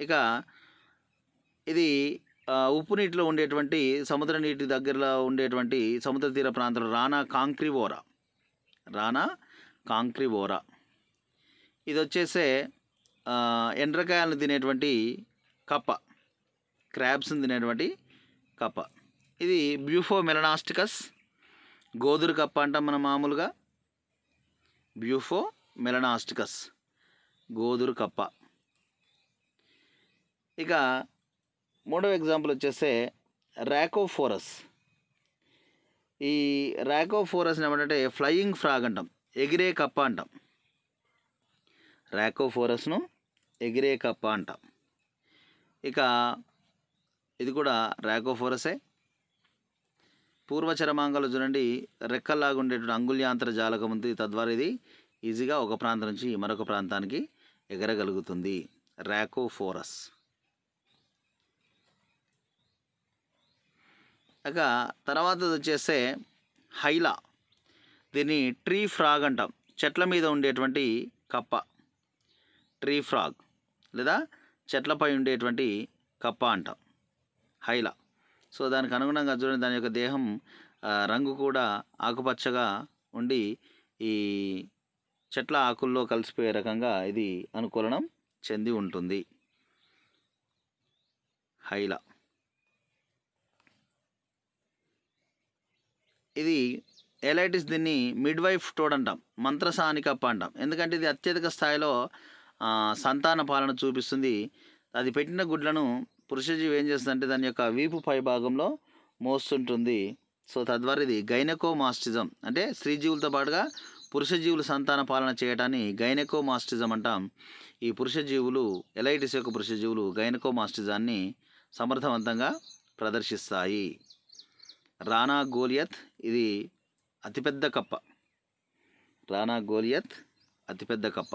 ఇక ఇది ఉప్పు నీటిలో ఉండేటువంటి సముద్ర నీటి దగ్గరలో ఉండేటువంటి సముద్ర తీర ప్రాంతంలో రానా కాంక్రివోరా రానా కాంక్రివోరా ఇది వచ్చేసే ఎండ్రకాయలను తినేటువంటి కప్ప క్రాబ్స్ని తినేటువంటి కప్ప ఇది బ్యూఫో మెలనాస్టికస్ గోధుర కప్ప అంటాం మనం మామూలుగా బ్యూఫో మెలనాస్టికస్ గోధుర కప్ప ఇక మూడవ ఎగ్జాంపుల్ వచ్చేస్తే ర్యాకోఫోరస్ ఈ ర్యాకోఫోరస్ని ఏమంటే ఫ్లయింగ్ ఫ్రాగ్ అంటాం ఎగిరే కప్ప అంటాం ర్యాకోఫోరస్ను ఎగిరే కప్ప అంటాం ఇక ఇది కూడా ర్యాకోఫోరసే పూర్వచరమాంగంలో చూడండి రెక్కల్లాగా ఉండేటువంటి అంగుళ్యాంతర జాలకం ఉంది తద్వారా ఇది ఈజీగా ఒక ప్రాంతం నుంచి మరొక ప్రాంతానికి ఎగరగలుగుతుంది ర్యాకోఫోరస్ ఇక తర్వాతది వచ్చేస్తే హైలా దీన్ని ట్రీ ఫ్రాగ్ అంటాం చెట్ల మీద ఉండేటువంటి కప్ప ట్రీ ఫ్రాగ్ లేదా చెట్లపై ఉండేటువంటి కప్ప అంటాం హైలా సో దానికి అనుగుణంగా చూడండి దాని యొక్క దేహం రంగు కూడా ఆకుపచ్చగా ఉండి ఈ చెట్ల ఆకుల్లో కలిసిపోయే రకంగా ఇది అనుకూలనం చెంది ఉంటుంది హైలా ఇది ఎలైటిస్ దీన్ని మిడ్ వైఫ్ టోడ్ అంటాం మంత్రసానిక కప్ప అంటాం ఎందుకంటే ఇది అత్యధిక స్థాయిలో సంతాన పాలన చూపిస్తుంది అది పెట్టిన గుడ్లను పురుషజీవి ఏం చేస్తుందంటే దాని యొక్క వీపు పై భాగంలో మోస్తుంటుంది సో తద్వారా ఇది గైనకోమాస్టిజం అంటే స్త్రీజీవులతో పాటుగా పురుషజీవులు సంతాన పాలన చేయడాన్ని గైనకోమాస్టిజం అంటాం ఈ పురుషజీవులు ఎలైటిస్ యొక్క పురుషజీవులు గైనకోమాస్టిజాన్ని సమర్థవంతంగా ప్రదర్శిస్తాయి రానా గోలియత్ ఇది అతిపెద్ద కప్ప రానా గోలియత్ అతిపెద్ద కప్ప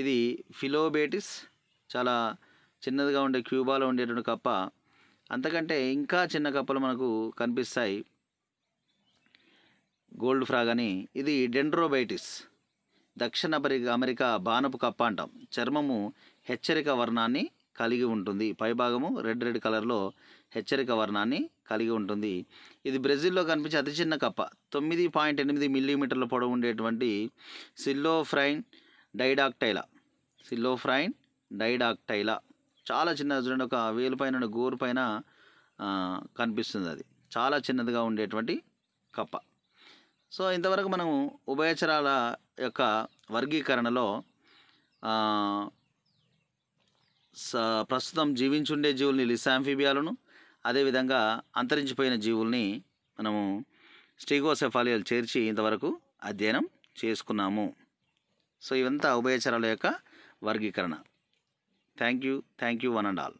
ఇది ఫిలోబేటిస్ చాలా చిన్నదిగా ఉండే క్యూబాలో ఉండేటువంటి కప్ప అంతకంటే ఇంకా చిన్న కప్పలు మనకు కనిపిస్తాయి గోల్డ్ ఫ్రాగ్ అని ఇది డెండ్రోబైటిస్ దక్షిణ అమెరికా బాణపు కప్ప అంటాం చర్మము హెచ్చరిక వర్ణాన్ని కలిగి ఉంటుంది పైభాగము రెడ్ రెడ్ కలర్లో హెచ్చరిక వర్ణాన్ని కలిగి ఉంటుంది ఇది బ్రెజిల్లో కనిపించే అతి చిన్న కప్ప తొమ్మిది పాయింట్ ఎనిమిది మిల్లీమీటర్ల పొడవు ఉండేటువంటి సిల్లోఫ్రైన్ డైడాక్టైలా సిల్లోఫ్రైన్ డైడాక్టైలా చాలా చిన్నది చూడండి ఒక వేలు పైన గోరు పైన కనిపిస్తుంది అది చాలా చిన్నదిగా ఉండేటువంటి కప్ప సో ఇంతవరకు మనం ఉభయచరాల యొక్క వర్గీకరణలో ప్రస్తుతం జీవించుండే జీవుల్ని లిసాంఫీబియాలను అదేవిధంగా అంతరించిపోయిన జీవుల్ని మనము స్టీగోసెఫాలియాలు చేర్చి ఇంతవరకు అధ్యయనం చేసుకున్నాము సో ఇవంతా ఉభయచరాల యొక్క వర్గీకరణ thank you thank you one and all